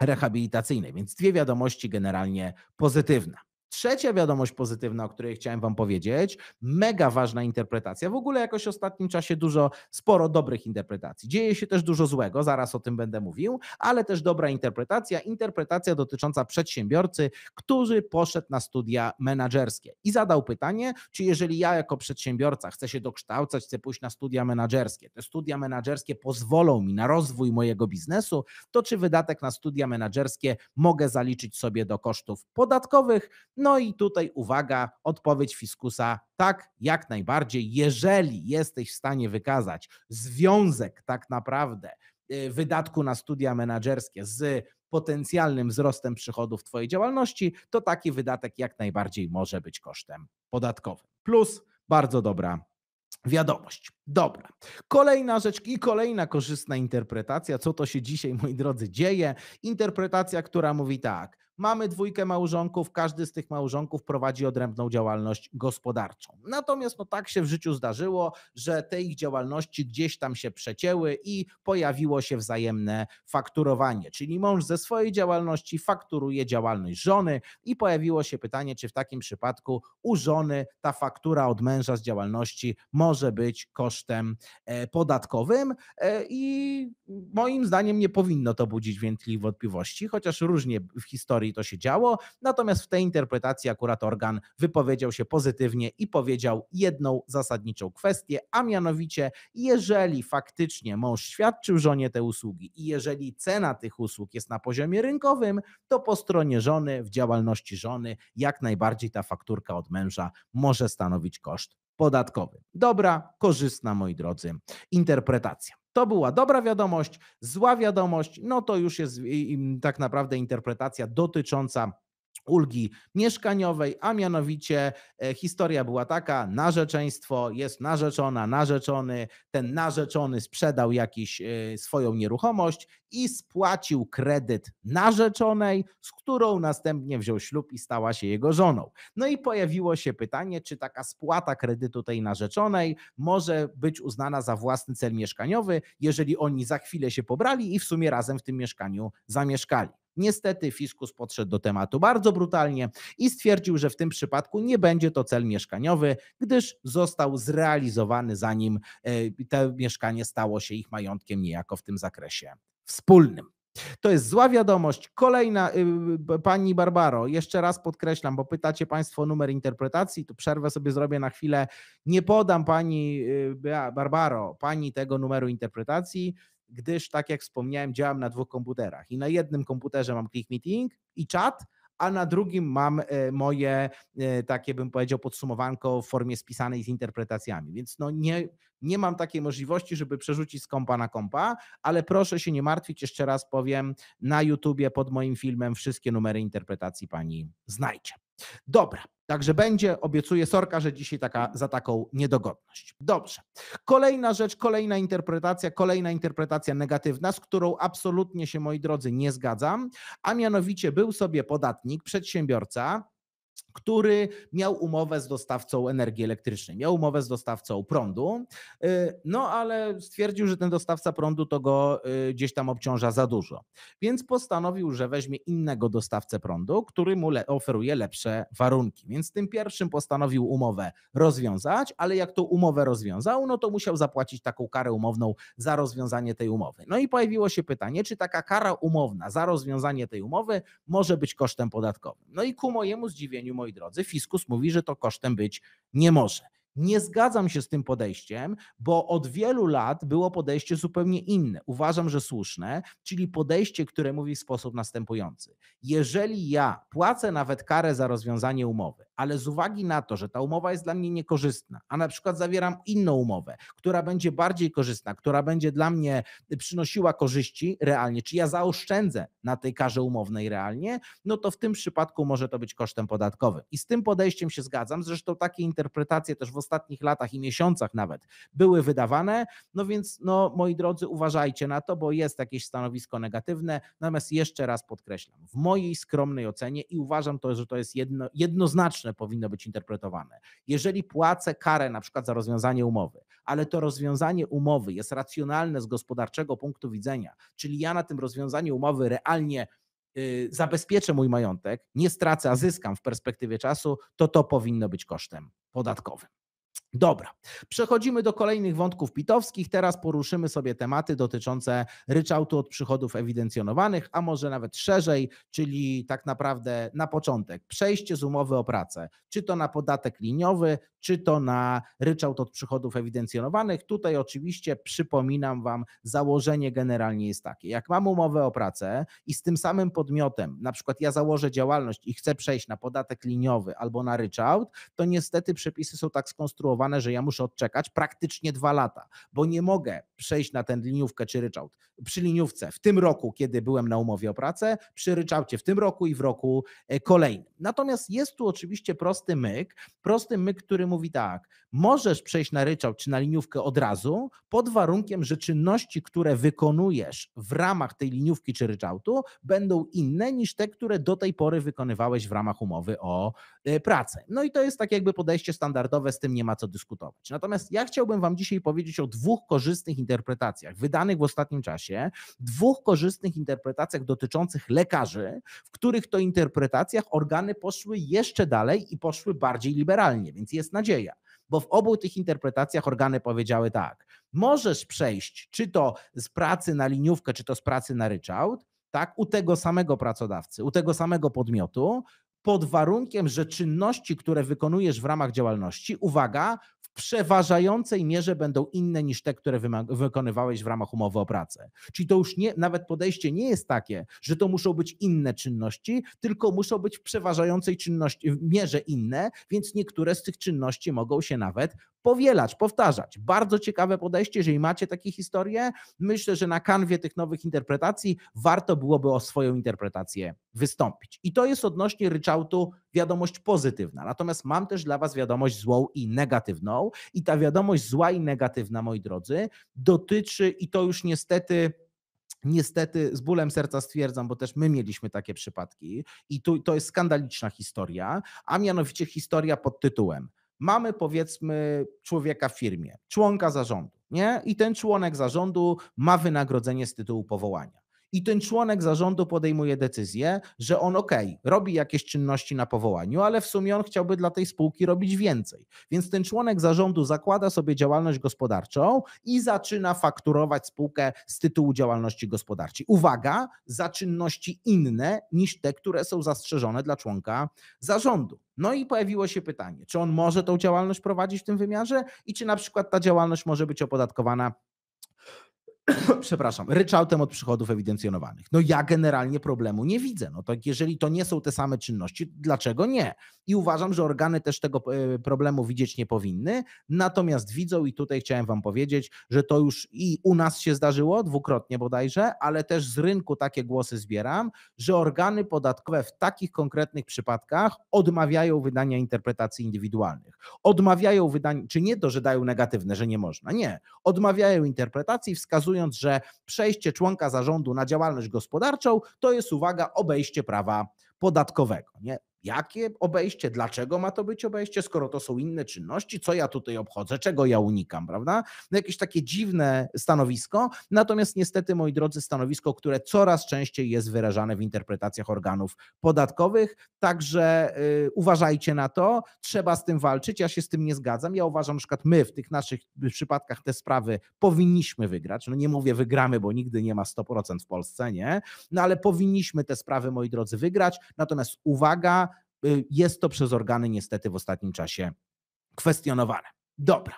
S1: rehabilitacyjnej. Więc dwie wiadomości generalnie pozytywne. Trzecia wiadomość pozytywna, o której chciałem Wam powiedzieć, mega ważna interpretacja. W ogóle jakoś w ostatnim czasie dużo, sporo dobrych interpretacji. Dzieje się też dużo złego, zaraz o tym będę mówił, ale też dobra interpretacja. Interpretacja dotycząca przedsiębiorcy, który poszedł na studia menedżerskie i zadał pytanie, czy jeżeli ja jako przedsiębiorca chcę się dokształcać, chcę pójść na studia menedżerskie, te studia menedżerskie pozwolą mi na rozwój mojego biznesu, to czy wydatek na studia menedżerskie mogę zaliczyć sobie do kosztów podatkowych? No i tutaj uwaga, odpowiedź fiskusa tak, jak najbardziej, jeżeli jesteś w stanie wykazać związek tak naprawdę y, wydatku na studia menedżerskie z potencjalnym wzrostem przychodów Twojej działalności, to taki wydatek jak najbardziej może być kosztem podatkowym. Plus bardzo dobra wiadomość. Dobra. Kolejna rzecz i kolejna korzystna interpretacja. Co to się dzisiaj, moi drodzy, dzieje? Interpretacja, która mówi tak. Mamy dwójkę małżonków, każdy z tych małżonków prowadzi odrębną działalność gospodarczą. Natomiast no tak się w życiu zdarzyło, że te ich działalności gdzieś tam się przecięły i pojawiło się wzajemne fakturowanie. Czyli mąż ze swojej działalności fakturuje działalność żony i pojawiło się pytanie, czy w takim przypadku u żony ta faktura od męża z działalności może być kosztem e, podatkowym e, i moim zdaniem nie powinno to budzić więcej wątpliwości, chociaż różnie w historii to się działo. Natomiast w tej interpretacji akurat organ wypowiedział się pozytywnie i powiedział jedną zasadniczą kwestię, a mianowicie, jeżeli faktycznie mąż świadczył żonie te usługi i jeżeli cena tych usług jest na poziomie rynkowym, to po stronie żony, w działalności żony, jak najbardziej ta fakturka od męża może stanowić koszt podatkowy. Dobra, korzystna, moi drodzy, interpretacja. To była dobra wiadomość, zła wiadomość, no to już jest tak naprawdę interpretacja dotycząca ulgi mieszkaniowej, a mianowicie e, historia była taka, narzeczeństwo, jest narzeczona, narzeczony, ten narzeczony sprzedał jakiś e, swoją nieruchomość i spłacił kredyt narzeczonej, z którą następnie wziął ślub i stała się jego żoną. No i pojawiło się pytanie, czy taka spłata kredytu tej narzeczonej może być uznana za własny cel mieszkaniowy, jeżeli oni za chwilę się pobrali i w sumie razem w tym mieszkaniu zamieszkali. Niestety fiskus podszedł do tematu bardzo brutalnie i stwierdził, że w tym przypadku nie będzie to cel mieszkaniowy, gdyż został zrealizowany zanim e, to mieszkanie stało się ich majątkiem niejako w tym zakresie wspólnym. To jest zła wiadomość. Kolejna, y, pani Barbaro, jeszcze raz podkreślam, bo pytacie Państwo o numer interpretacji, tu przerwę sobie zrobię na chwilę. Nie podam pani y, Barbaro, pani tego numeru interpretacji gdyż tak jak wspomniałem, działam na dwóch komputerach i na jednym komputerze mam Click Meeting i czat, a na drugim mam e, moje e, takie bym powiedział podsumowanko w formie spisanej z interpretacjami. Więc no nie, nie mam takiej możliwości, żeby przerzucić z kompa na kompa, ale proszę się nie martwić, jeszcze raz powiem, na YouTubie pod moim filmem wszystkie numery interpretacji pani znajdzie. Dobra, Także będzie, obiecuję Sorka, że dzisiaj taka, za taką niedogodność. Dobrze. Kolejna rzecz, kolejna interpretacja, kolejna interpretacja negatywna, z którą absolutnie się, moi drodzy, nie zgadzam, a mianowicie był sobie podatnik, przedsiębiorca, który miał umowę z dostawcą energii elektrycznej, miał umowę z dostawcą prądu, y, no ale stwierdził, że ten dostawca prądu to go y, gdzieś tam obciąża za dużo. Więc postanowił, że weźmie innego dostawcę prądu, który mu le oferuje lepsze warunki. Więc tym pierwszym postanowił umowę rozwiązać, ale jak tą umowę rozwiązał, no to musiał zapłacić taką karę umowną za rozwiązanie tej umowy. No i pojawiło się pytanie, czy taka kara umowna za rozwiązanie tej umowy może być kosztem podatkowym. No i ku mojemu zdziwieniu moi drodzy, fiskus mówi, że to kosztem być nie może. Nie zgadzam się z tym podejściem, bo od wielu lat było podejście zupełnie inne. Uważam, że słuszne, czyli podejście, które mówi w sposób następujący: Jeżeli ja płacę nawet karę za rozwiązanie umowy, ale z uwagi na to, że ta umowa jest dla mnie niekorzystna, a na przykład zawieram inną umowę, która będzie bardziej korzystna, która będzie dla mnie przynosiła korzyści realnie, czy ja zaoszczędzę na tej karze umownej realnie, no to w tym przypadku może to być kosztem podatkowym. I z tym podejściem się zgadzam. Zresztą takie interpretacje też w ostatnich latach i miesiącach nawet były wydawane. No więc, no moi drodzy, uważajcie na to, bo jest jakieś stanowisko negatywne. Natomiast jeszcze raz podkreślam, w mojej skromnej ocenie i uważam to, że to jest jedno, jednoznaczne, powinno być interpretowane. Jeżeli płacę karę na przykład za rozwiązanie umowy, ale to rozwiązanie umowy jest racjonalne z gospodarczego punktu widzenia, czyli ja na tym rozwiązaniu umowy realnie y, zabezpieczę mój majątek, nie stracę, a zyskam w perspektywie czasu, to to powinno być kosztem podatkowym. Dobra, przechodzimy do kolejnych wątków pitowskich. Teraz poruszymy sobie tematy dotyczące ryczałtu od przychodów ewidencjonowanych, a może nawet szerzej, czyli tak naprawdę na początek przejście z umowy o pracę, czy to na podatek liniowy, czy to na ryczałt od przychodów ewidencjonowanych. Tutaj oczywiście przypominam Wam, założenie generalnie jest takie: jak mam umowę o pracę i z tym samym podmiotem, na przykład ja założę działalność i chcę przejść na podatek liniowy albo na ryczałt, to niestety przepisy są tak skonstruowane, skonstruowane, że ja muszę odczekać praktycznie dwa lata, bo nie mogę przejść na tę liniówkę czy ryczałt. Przy liniówce w tym roku, kiedy byłem na umowie o pracę, przy ryczałcie w tym roku i w roku e, kolejnym. Natomiast jest tu oczywiście prosty myk, prosty myk, który mówi tak, możesz przejść na ryczałt czy na liniówkę od razu, pod warunkiem, że czynności, które wykonujesz w ramach tej liniówki czy ryczałtu, będą inne niż te, które do tej pory wykonywałeś w ramach umowy o e, pracę. No i to jest tak jakby podejście standardowe, z tym nie ma ma co dyskutować. Natomiast ja chciałbym Wam dzisiaj powiedzieć o dwóch korzystnych interpretacjach wydanych w ostatnim czasie, dwóch korzystnych interpretacjach dotyczących lekarzy, w których to interpretacjach organy poszły jeszcze dalej i poszły bardziej liberalnie, więc jest nadzieja bo w obu tych interpretacjach organy powiedziały tak: możesz przejść czy to z pracy na liniówkę, czy to z pracy na ryczałt, tak, u tego samego pracodawcy, u tego samego podmiotu, pod warunkiem, że czynności, które wykonujesz w ramach działalności, uwaga, w przeważającej mierze będą inne niż te, które wykonywałeś w ramach umowy o pracę. Czyli to już nie, nawet podejście nie jest takie, że to muszą być inne czynności, tylko muszą być w przeważającej czynności, w mierze inne, więc niektóre z tych czynności mogą się nawet powielać, powtarzać. Bardzo ciekawe podejście, jeżeli macie takie historie. Myślę, że na kanwie tych nowych interpretacji warto byłoby o swoją interpretację wystąpić. I to jest odnośnie ryczałtu wiadomość pozytywna. Natomiast mam też dla Was wiadomość złą i negatywną. I ta wiadomość zła i negatywna, moi drodzy, dotyczy, i to już niestety Niestety z bólem serca stwierdzam, bo też my mieliśmy takie przypadki i tu, to jest skandaliczna historia, a mianowicie historia pod tytułem mamy powiedzmy człowieka w firmie, członka zarządu, nie? I ten członek zarządu ma wynagrodzenie z tytułu powołania i ten członek zarządu podejmuje decyzję, że on ok, robi jakieś czynności na powołaniu, ale w sumie on chciałby dla tej spółki robić więcej. Więc ten członek zarządu zakłada sobie działalność gospodarczą i zaczyna fakturować spółkę z tytułu działalności gospodarczej. Uwaga, za czynności inne niż te, które są zastrzeżone dla członka zarządu. No i pojawiło się pytanie, czy on może tą działalność prowadzić w tym wymiarze i czy na przykład ta działalność może być opodatkowana przepraszam, ryczałtem od przychodów ewidencjonowanych. No ja generalnie problemu nie widzę. No to jeżeli to nie są te same czynności, dlaczego nie? I uważam, że organy też tego e, problemu widzieć nie powinny, natomiast widzą i tutaj chciałem wam powiedzieć, że to już i u nas się zdarzyło, dwukrotnie bodajże, ale też z rynku takie głosy zbieram, że organy podatkowe w takich konkretnych przypadkach odmawiają wydania interpretacji indywidualnych. Odmawiają wydań, czy nie to, że dają negatywne, że nie można, nie. Odmawiają interpretacji, wskazują że przejście członka zarządu na działalność gospodarczą to jest, uwaga, obejście prawa podatkowego. Nie? Jakie obejście? Dlaczego ma to być obejście, skoro to są inne czynności? Co ja tutaj obchodzę? Czego ja unikam, prawda? No jakieś takie dziwne stanowisko. Natomiast niestety, moi drodzy, stanowisko, które coraz częściej jest wyrażane w interpretacjach organów podatkowych. Także yy, uważajcie na to, trzeba z tym walczyć. Ja się z tym nie zgadzam. Ja uważam, że my w tych naszych przypadkach te sprawy powinniśmy wygrać. No nie mówię wygramy, bo nigdy nie ma 100% w Polsce, nie? No ale powinniśmy te sprawy, moi drodzy, wygrać. Natomiast uwaga, Y, jest to przez organy niestety w ostatnim czasie kwestionowane. Dobra.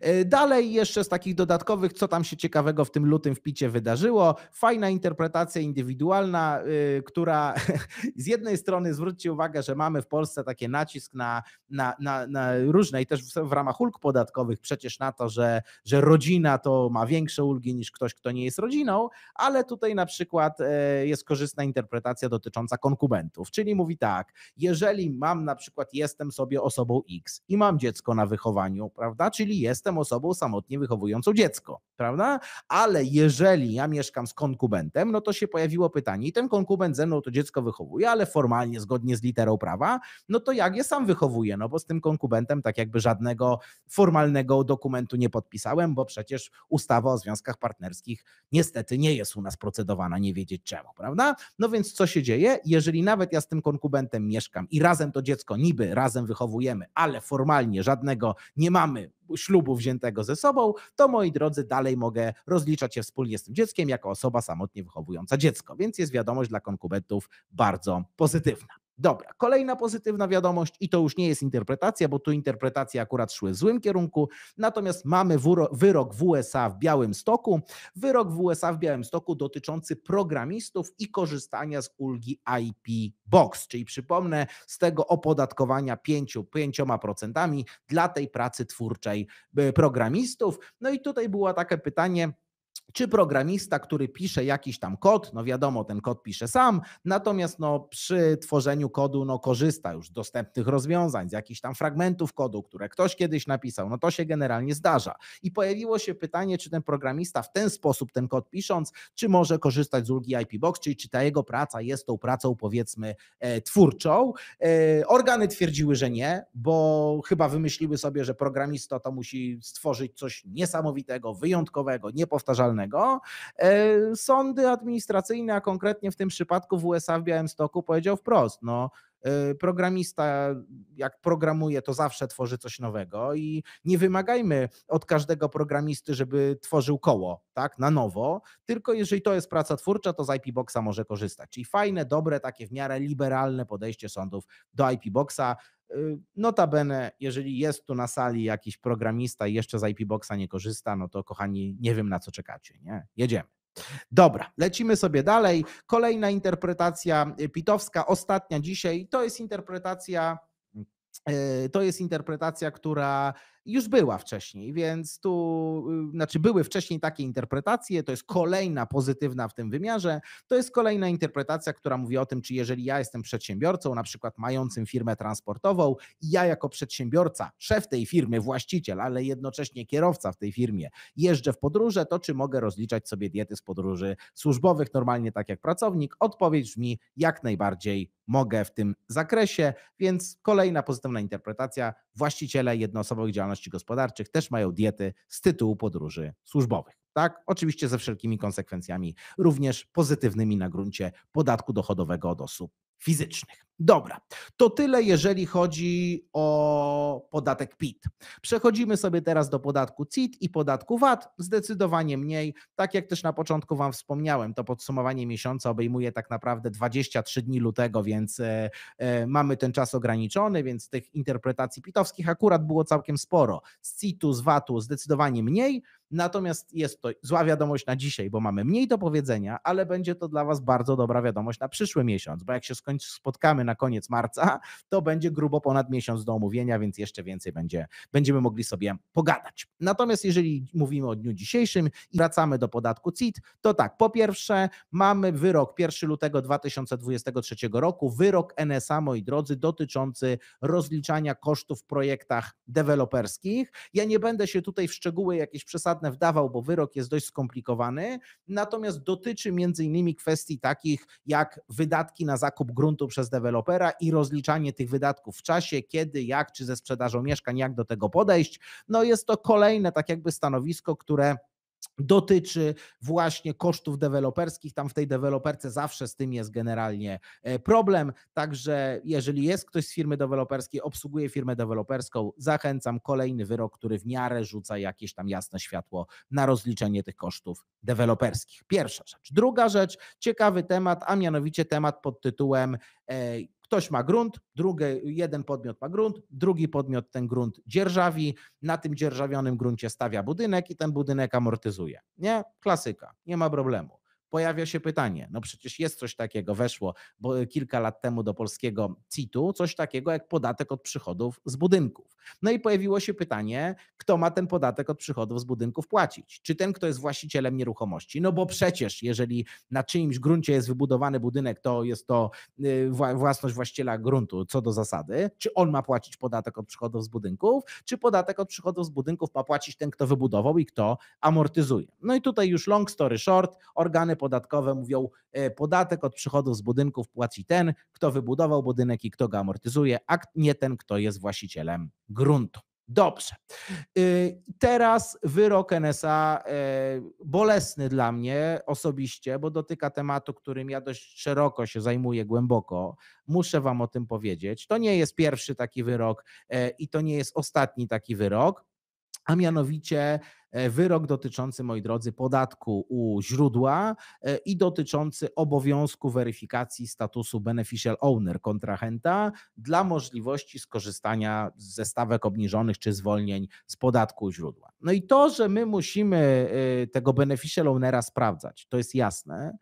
S1: E, dalej jeszcze z takich dodatkowych, co tam się ciekawego w tym lutym w picie wydarzyło. Fajna interpretacja indywidualna, e, która z jednej strony zwróci uwagę, że mamy w Polsce takie nacisk na, na, na, na różne i też w, w ramach ulg podatkowych przecież na to, że, że rodzina to ma większe ulgi niż ktoś, kto nie jest rodziną, ale tutaj na przykład e, jest korzystna interpretacja dotycząca konkubentów, czyli mówi tak, jeżeli mam na przykład, jestem sobie osobą X i mam dziecko na wychowaniu, prawda, czyli jestem osobą samotnie wychowującą dziecko, prawda? Ale jeżeli ja mieszkam z konkubentem, no to się pojawiło pytanie, i ten konkubent ze mną to dziecko wychowuje, ale formalnie, zgodnie z literą prawa, no to jak je sam wychowuję? No bo z tym konkubentem tak jakby żadnego formalnego dokumentu nie podpisałem, bo przecież ustawa o związkach partnerskich niestety nie jest u nas procedowana, nie wiedzieć czemu, prawda? No więc co się dzieje? Jeżeli nawet ja z tym konkubentem mieszkam i razem to dziecko niby razem wychowujemy, ale formalnie żadnego nie mamy ślubu wziętego ze sobą, to moi drodzy, dalej mogę rozliczać się wspólnie z tym dzieckiem jako osoba samotnie wychowująca dziecko. Więc jest wiadomość dla konkubentów bardzo pozytywna. Dobra, kolejna pozytywna wiadomość i to już nie jest interpretacja, bo tu interpretacje akurat szły w złym kierunku, natomiast mamy wyrok w USA w Białym Stoku, wyrok w USA w Białym Stoku dotyczący programistów i korzystania z ulgi IP Box, czyli przypomnę z tego opodatkowania 5, dla tej pracy twórczej programistów. No i tutaj było takie pytanie, czy programista, który pisze jakiś tam kod, no wiadomo, ten kod pisze sam, natomiast no, przy tworzeniu kodu no, korzysta już z dostępnych rozwiązań, z jakichś tam fragmentów kodu, które ktoś kiedyś napisał, no to się generalnie zdarza. I pojawiło się pytanie, czy ten programista w ten sposób ten kod pisząc, czy może korzystać z ulgi IP Box, czyli czy ta jego praca jest tą pracą powiedzmy e, twórczą. E, organy twierdziły, że nie, bo chyba wymyśliły sobie, że programista to musi stworzyć coś niesamowitego, wyjątkowego, niepowtarzalnego, E, sądy administracyjne, a konkretnie w tym przypadku w USA w Białymstoku powiedział wprost, no e, programista jak programuje, to zawsze tworzy coś nowego i nie wymagajmy od każdego programisty, żeby tworzył koło, tak, na nowo, tylko jeżeli to jest praca twórcza, to z IP Boxa może korzystać. Czyli fajne, dobre, takie w miarę liberalne podejście sądów do IP Boxa. Y, notabene, jeżeli jest tu na sali jakiś programista i jeszcze z IP Boxa nie korzysta, no to kochani, nie wiem na co czekacie, nie? Jedziemy. Dobra, lecimy sobie dalej. Kolejna interpretacja y, pitowska, ostatnia dzisiaj, to jest interpretacja y, to jest interpretacja, która już była wcześniej, więc tu, y, znaczy były wcześniej takie interpretacje, to jest kolejna pozytywna w tym wymiarze, to jest kolejna interpretacja, która mówi o tym, czy jeżeli ja jestem przedsiębiorcą, na przykład mającym firmę transportową i ja jako przedsiębiorca, szef tej firmy, właściciel, ale jednocześnie kierowca w tej firmie, jeżdżę w podróże, to czy mogę rozliczać sobie diety z podróży służbowych normalnie tak jak pracownik? Odpowiedź brzmi jak najbardziej mogę w tym zakresie, więc kolejna pozytywna interpretacja. Właściciele jednoosobowych działalności gospodarczych też mają diety z tytułu podróży służbowych. Tak? Oczywiście ze wszelkimi konsekwencjami, również pozytywnymi na gruncie podatku dochodowego od osób fizycznych. Dobra, to tyle, jeżeli chodzi o podatek PIT. Przechodzimy sobie teraz do podatku CIT i podatku VAT. Zdecydowanie mniej. Tak jak też na początku Wam wspomniałem, to podsumowanie miesiąca obejmuje tak naprawdę 23 dni lutego, więc e, e, mamy ten czas ograniczony, więc tych interpretacji pitowskich akurat było całkiem sporo. Z CIT-u, z VAT-u zdecydowanie mniej. Natomiast jest to zła wiadomość na dzisiaj, bo mamy mniej do powiedzenia, ale będzie to dla Was bardzo dobra wiadomość na przyszły miesiąc, bo jak się skończy, spotkamy na koniec marca, to będzie grubo ponad miesiąc do omówienia, więc jeszcze więcej będzie, będziemy mogli sobie pogadać. Natomiast jeżeli mówimy o dniu dzisiejszym i wracamy do podatku CIT, to tak, po pierwsze mamy wyrok 1 lutego 2023 roku, wyrok NSA, moi drodzy, dotyczący rozliczania kosztów w projektach deweloperskich. Ja nie będę się tutaj w szczegóły jakieś przesadne wdawał, bo wyrok jest dość skomplikowany, natomiast dotyczy między innymi kwestii takich jak wydatki na zakup gruntu przez deweloperów, dewelopera i rozliczanie tych wydatków w czasie, kiedy, jak, czy ze sprzedażą mieszkań, jak do tego podejść. No jest to kolejne tak jakby stanowisko, które dotyczy właśnie kosztów deweloperskich. Tam w tej deweloperce zawsze z tym jest generalnie e, problem. Także jeżeli jest ktoś z firmy deweloperskiej, obsługuje firmę deweloperską, zachęcam kolejny wyrok, który w miarę rzuca jakieś tam jasne światło na rozliczenie tych kosztów deweloperskich. Pierwsza rzecz. Druga rzecz, ciekawy temat, a mianowicie temat pod tytułem e, Ktoś ma grunt, drugi, jeden podmiot ma grunt, drugi podmiot ten grunt dzierżawi, na tym dzierżawionym gruncie stawia budynek i ten budynek amortyzuje. Nie? Klasyka, nie ma problemu pojawia się pytanie, no przecież jest coś takiego, weszło bo e, kilka lat temu do polskiego CIT-u, coś takiego jak podatek od przychodów z budynków. No i pojawiło się pytanie, kto ma ten podatek od przychodów z budynków płacić? Czy ten, kto jest właścicielem nieruchomości? No bo przecież, jeżeli na czyimś gruncie jest wybudowany budynek, to jest to e, własność właściciela gruntu, co do zasady. Czy on ma płacić podatek od przychodów z budynków, czy podatek od przychodów z budynków ma płacić ten, kto wybudował i kto amortyzuje? No i tutaj już long story short, organy podatkowe mówią, e, podatek od przychodów z budynków płaci ten, kto wybudował budynek i kto go amortyzuje, a nie ten, kto jest właścicielem gruntu. Dobrze. Y, teraz wyrok NSA, e, bolesny dla mnie osobiście, bo dotyka tematu, którym ja dość szeroko się zajmuję, głęboko. Muszę Wam o tym powiedzieć. To nie jest pierwszy taki wyrok e, i to nie jest ostatni taki wyrok, a mianowicie E, wyrok dotyczący, moi drodzy, podatku u źródła e, i dotyczący obowiązku weryfikacji statusu beneficial owner kontrahenta dla tak. możliwości skorzystania ze stawek obniżonych czy zwolnień z podatku u źródła. No i to, że my musimy e, tego beneficial ownera sprawdzać, to jest jasne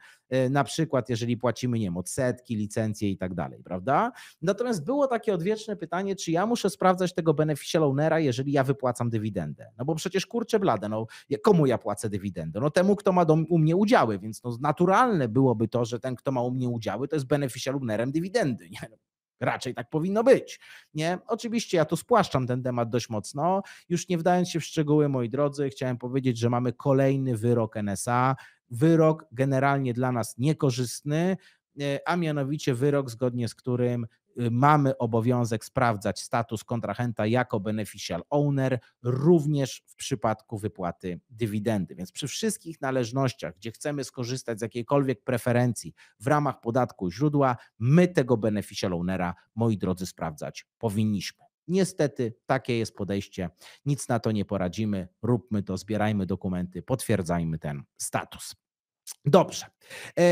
S1: na przykład jeżeli płacimy, nie wiem, odsetki, licencje i tak dalej, prawda? Natomiast było takie odwieczne pytanie, czy ja muszę sprawdzać tego beneficial ownera, jeżeli ja wypłacam dywidendę? No bo przecież kurczę blad no komu ja płacę dywidendę? No temu, kto ma do, u mnie udziały, więc no naturalne byłoby to, że ten, kto ma u mnie udziały, to jest beneficjarumnerem dywidendy. Nie? No, raczej tak powinno być. Nie? Oczywiście ja tu spłaszczam ten temat dość mocno. Już nie wdając się w szczegóły, moi drodzy, chciałem powiedzieć, że mamy kolejny wyrok NSA. Wyrok generalnie dla nas niekorzystny, e, a mianowicie wyrok, zgodnie z którym Y, mamy obowiązek sprawdzać status kontrahenta jako beneficial owner, również w przypadku wypłaty dywidendy. Więc przy wszystkich należnościach, gdzie chcemy skorzystać z jakiejkolwiek preferencji w ramach podatku źródła, my tego beneficial ownera, moi drodzy, sprawdzać powinniśmy. Niestety takie jest podejście, nic na to nie poradzimy, róbmy to, zbierajmy dokumenty, potwierdzajmy ten status. Dobrze. E,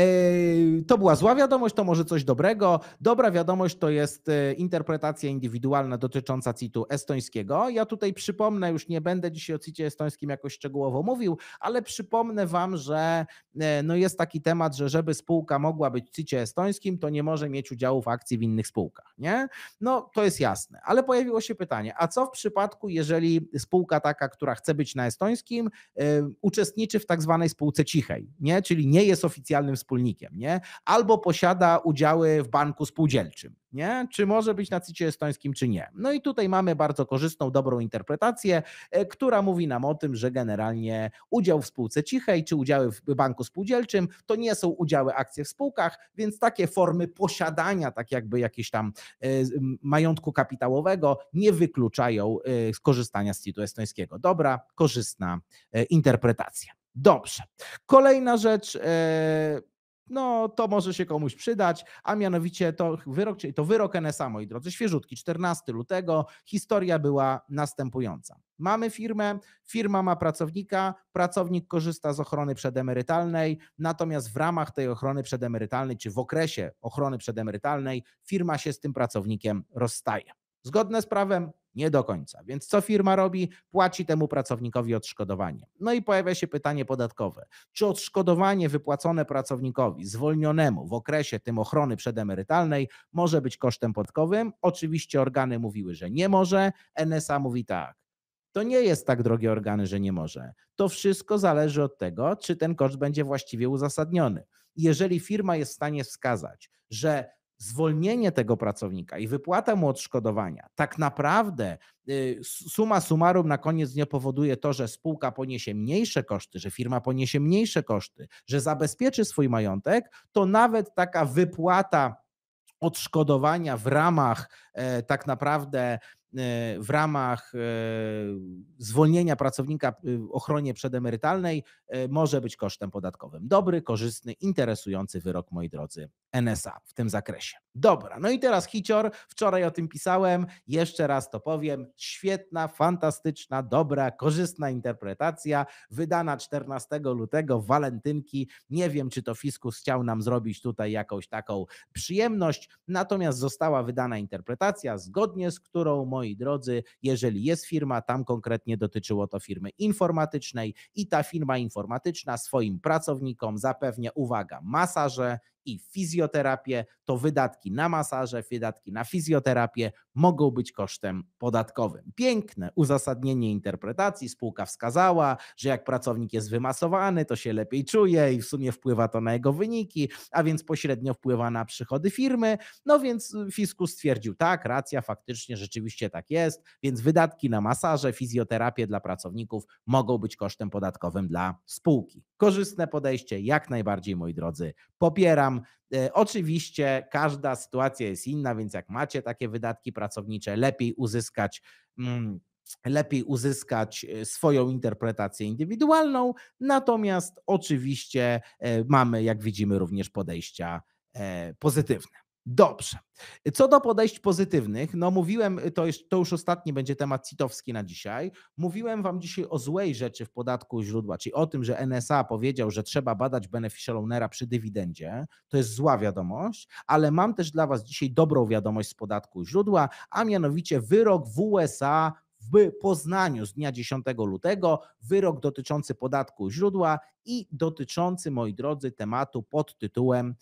S1: to była zła wiadomość, to może coś dobrego. Dobra wiadomość to jest e, interpretacja indywidualna dotycząca CIT-u estońskiego. Ja tutaj przypomnę, już nie będę dzisiaj o CIT-ie estońskim jakoś szczegółowo mówił, ale przypomnę Wam, że e, no jest taki temat, że żeby spółka mogła być w CIT-ie estońskim, to nie może mieć udziału w akcji w innych spółkach. Nie? No to jest jasne, ale pojawiło się pytanie, a co w przypadku, jeżeli spółka taka, która chce być na estońskim, uczestniczy w tak zwanej spółce cichej, nie? czyli nie jest oficjalnym wspólnikiem, nie? Albo posiada udziały w banku spółdzielczym, nie? Czy może być na CIT estońskim, czy nie? No i tutaj mamy bardzo korzystną, dobrą interpretację, e, która mówi nam o tym, że generalnie udział w spółce cichej czy udziały w banku spółdzielczym to nie są udziały akcje w spółkach, więc takie formy posiadania, tak jakby jakieś tam e, majątku kapitałowego, nie wykluczają e, skorzystania z CIT-u estońskiego. Dobra, korzystna interpretacja. Dobrze. Kolejna rzecz e, no to może się komuś przydać, a mianowicie to wyrok, czyli to wyrok NSA, moi drodzy, świeżutki, 14 lutego, historia była następująca. Mamy firmę, firma ma pracownika, pracownik korzysta z ochrony przedemerytalnej, natomiast w ramach tej ochrony przedemerytalnej, czy w okresie ochrony przedemerytalnej, firma się z tym pracownikiem rozstaje. Zgodne z prawem, nie do końca. Więc co firma robi? Płaci temu pracownikowi odszkodowanie. No i pojawia się pytanie podatkowe. Czy odszkodowanie wypłacone pracownikowi zwolnionemu w okresie tym ochrony przedemerytalnej może być kosztem podatkowym? Oczywiście organy mówiły, że nie może. NSA mówi tak. To nie jest tak, drogie organy, że nie może. To wszystko zależy od tego, czy ten koszt będzie właściwie uzasadniony. Jeżeli firma jest w stanie wskazać, że zwolnienie tego pracownika i wypłata mu odszkodowania, tak naprawdę y, suma summarum na koniec nie powoduje to, że spółka poniesie mniejsze koszty, że firma poniesie mniejsze koszty, że zabezpieczy swój majątek, to nawet taka wypłata odszkodowania w ramach e, tak naprawdę e, w ramach e, zwolnienia pracownika y, ochronie przedemerytalnej może być kosztem podatkowym. Dobry, korzystny, interesujący wyrok, moi drodzy NSA w tym zakresie. Dobra, no i teraz Hicior, wczoraj o tym pisałem, jeszcze raz to powiem. Świetna, fantastyczna, dobra, korzystna interpretacja, wydana 14 lutego, walentynki. Nie wiem, czy to Fiskus chciał nam zrobić tutaj jakąś taką przyjemność, natomiast została wydana interpretacja, zgodnie z którą, moi drodzy, jeżeli jest firma, tam konkretnie dotyczyło to firmy informatycznej i ta firma informatyczna swoim pracownikom zapewnia, uwaga, masaże i fizjoterapię, to wydatki na masaże, wydatki na fizjoterapię, mogą być kosztem podatkowym. Piękne uzasadnienie interpretacji. Spółka wskazała, że jak pracownik jest wymasowany, to się lepiej czuje i w sumie wpływa to na jego wyniki, a więc pośrednio wpływa na przychody firmy. No więc y, fiskus stwierdził, tak, racja, faktycznie, rzeczywiście tak jest, więc wydatki na masaże, fizjoterapię dla pracowników mogą być kosztem podatkowym dla spółki. Korzystne podejście, jak najbardziej, moi drodzy, popieram. E, oczywiście każda sytuacja jest inna, więc jak macie takie wydatki pracownicze, lepiej uzyskać. Mm, lepiej uzyskać e, swoją interpretację indywidualną, natomiast oczywiście e, mamy, jak widzimy, również podejścia pozytywne. Dobrze. Co do podejść pozytywnych, no mówiłem, to, to już ostatni będzie temat citowski na dzisiaj. Mówiłem Wam dzisiaj o złej rzeczy w podatku źródła, czyli o tym, że NSA powiedział, że trzeba badać beneficial ownera przy dywidendzie. To jest zła wiadomość, ale mam też dla Was dzisiaj dobrą wiadomość z podatku źródła, a mianowicie wyrok w USA w Poznaniu z dnia 10 lutego wyrok dotyczący podatku źródła i dotyczący, moi drodzy, tematu pod tytułem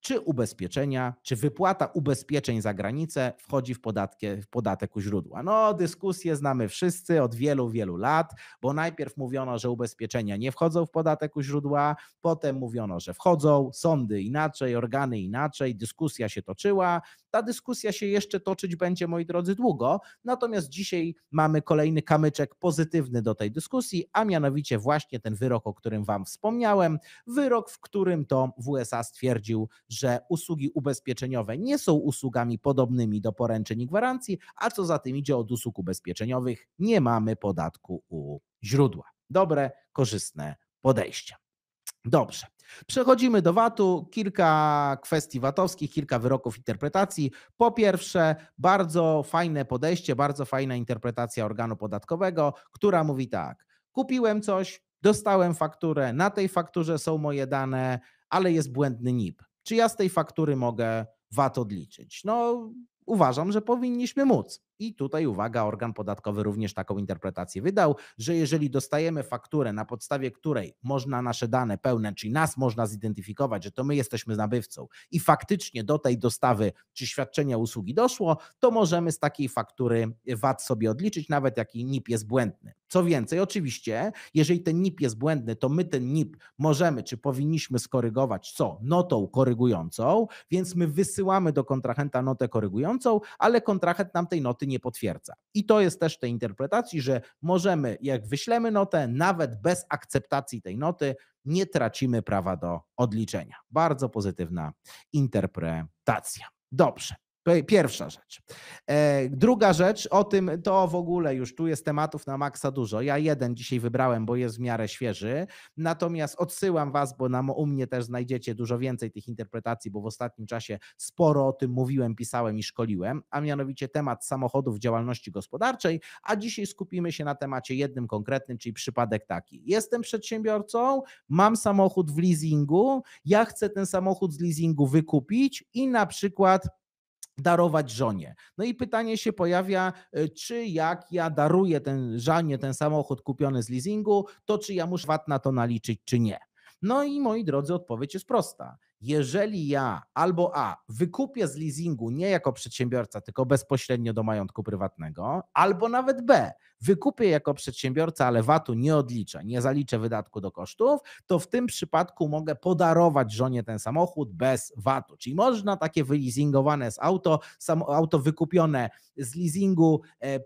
S1: czy ubezpieczenia, czy wypłata ubezpieczeń za granicę wchodzi w, podatkie, w podatek u źródła. No, dyskusję znamy wszyscy od wielu, wielu lat, bo najpierw mówiono, że ubezpieczenia nie wchodzą w podatek u źródła, potem mówiono, że wchodzą, sądy inaczej, organy inaczej, dyskusja się toczyła. Ta dyskusja się jeszcze toczyć będzie, moi drodzy, długo. Natomiast dzisiaj mamy kolejny kamyczek pozytywny do tej dyskusji, a mianowicie właśnie ten wyrok, o którym Wam wspomniałem, wyrok, w którym to w USA stwierdził, że usługi ubezpieczeniowe nie są usługami podobnymi do poręczeń i gwarancji, a co za tym idzie od usług ubezpieczeniowych nie mamy podatku u źródła. Dobre, korzystne podejście. Dobrze. Przechodzimy do VAT-u. Kilka kwestii VAT-owskich, kilka wyroków interpretacji. Po pierwsze, bardzo fajne podejście, bardzo fajna interpretacja organu podatkowego, która mówi tak: kupiłem coś, dostałem fakturę, na tej fakturze są moje dane, ale jest błędny NIP. Czy ja z tej faktury mogę VAT odliczyć? No, uważam, że powinniśmy móc. I tutaj uwaga, organ podatkowy również taką interpretację wydał, że jeżeli dostajemy fakturę, na podstawie której można nasze dane pełne, czyli nas można zidentyfikować, że to my jesteśmy nabywcą i faktycznie do tej dostawy czy świadczenia usługi doszło, to możemy z takiej faktury VAT sobie odliczyć, nawet jaki NIP jest błędny. Co więcej, oczywiście, jeżeli ten NIP jest błędny, to my ten NIP możemy czy powinniśmy skorygować co? Notą korygującą, więc my wysyłamy do kontrahenta notę korygującą, ale kontrahent nam tej noty nie potwierdza. I to jest też tej interpretacji, że możemy, jak wyślemy notę, nawet bez akceptacji tej noty, nie tracimy prawa do odliczenia. Bardzo pozytywna interpretacja. Dobrze. Pierwsza rzecz. E, druga rzecz, o tym to w ogóle już tu jest tematów na maksa dużo. Ja jeden dzisiaj wybrałem, bo jest w miarę świeży. Natomiast odsyłam Was, bo na, u mnie też znajdziecie dużo więcej tych interpretacji, bo w ostatnim czasie sporo o tym mówiłem, pisałem i szkoliłem, a mianowicie temat samochodów w działalności gospodarczej. A dzisiaj skupimy się na temacie jednym konkretnym, czyli przypadek taki. Jestem przedsiębiorcą, mam samochód w leasingu, ja chcę ten samochód z leasingu wykupić i na przykład darować żonie. No i pytanie się pojawia, e, czy jak ja daruję ten żanie, ten samochód kupiony z leasingu, to czy ja muszę VAT na to naliczyć, czy nie. No i moi drodzy, odpowiedź jest prosta. Jeżeli ja albo A wykupię z leasingu nie jako przedsiębiorca, tylko bezpośrednio do majątku prywatnego, albo nawet B wykupię jako przedsiębiorca, ale VAT-u nie odliczę, nie zaliczę wydatku do kosztów, to w tym przypadku mogę podarować żonie ten samochód bez VAT-u. Czyli można takie wyleasingowane z auto, auto wykupione z leasingu, e, e,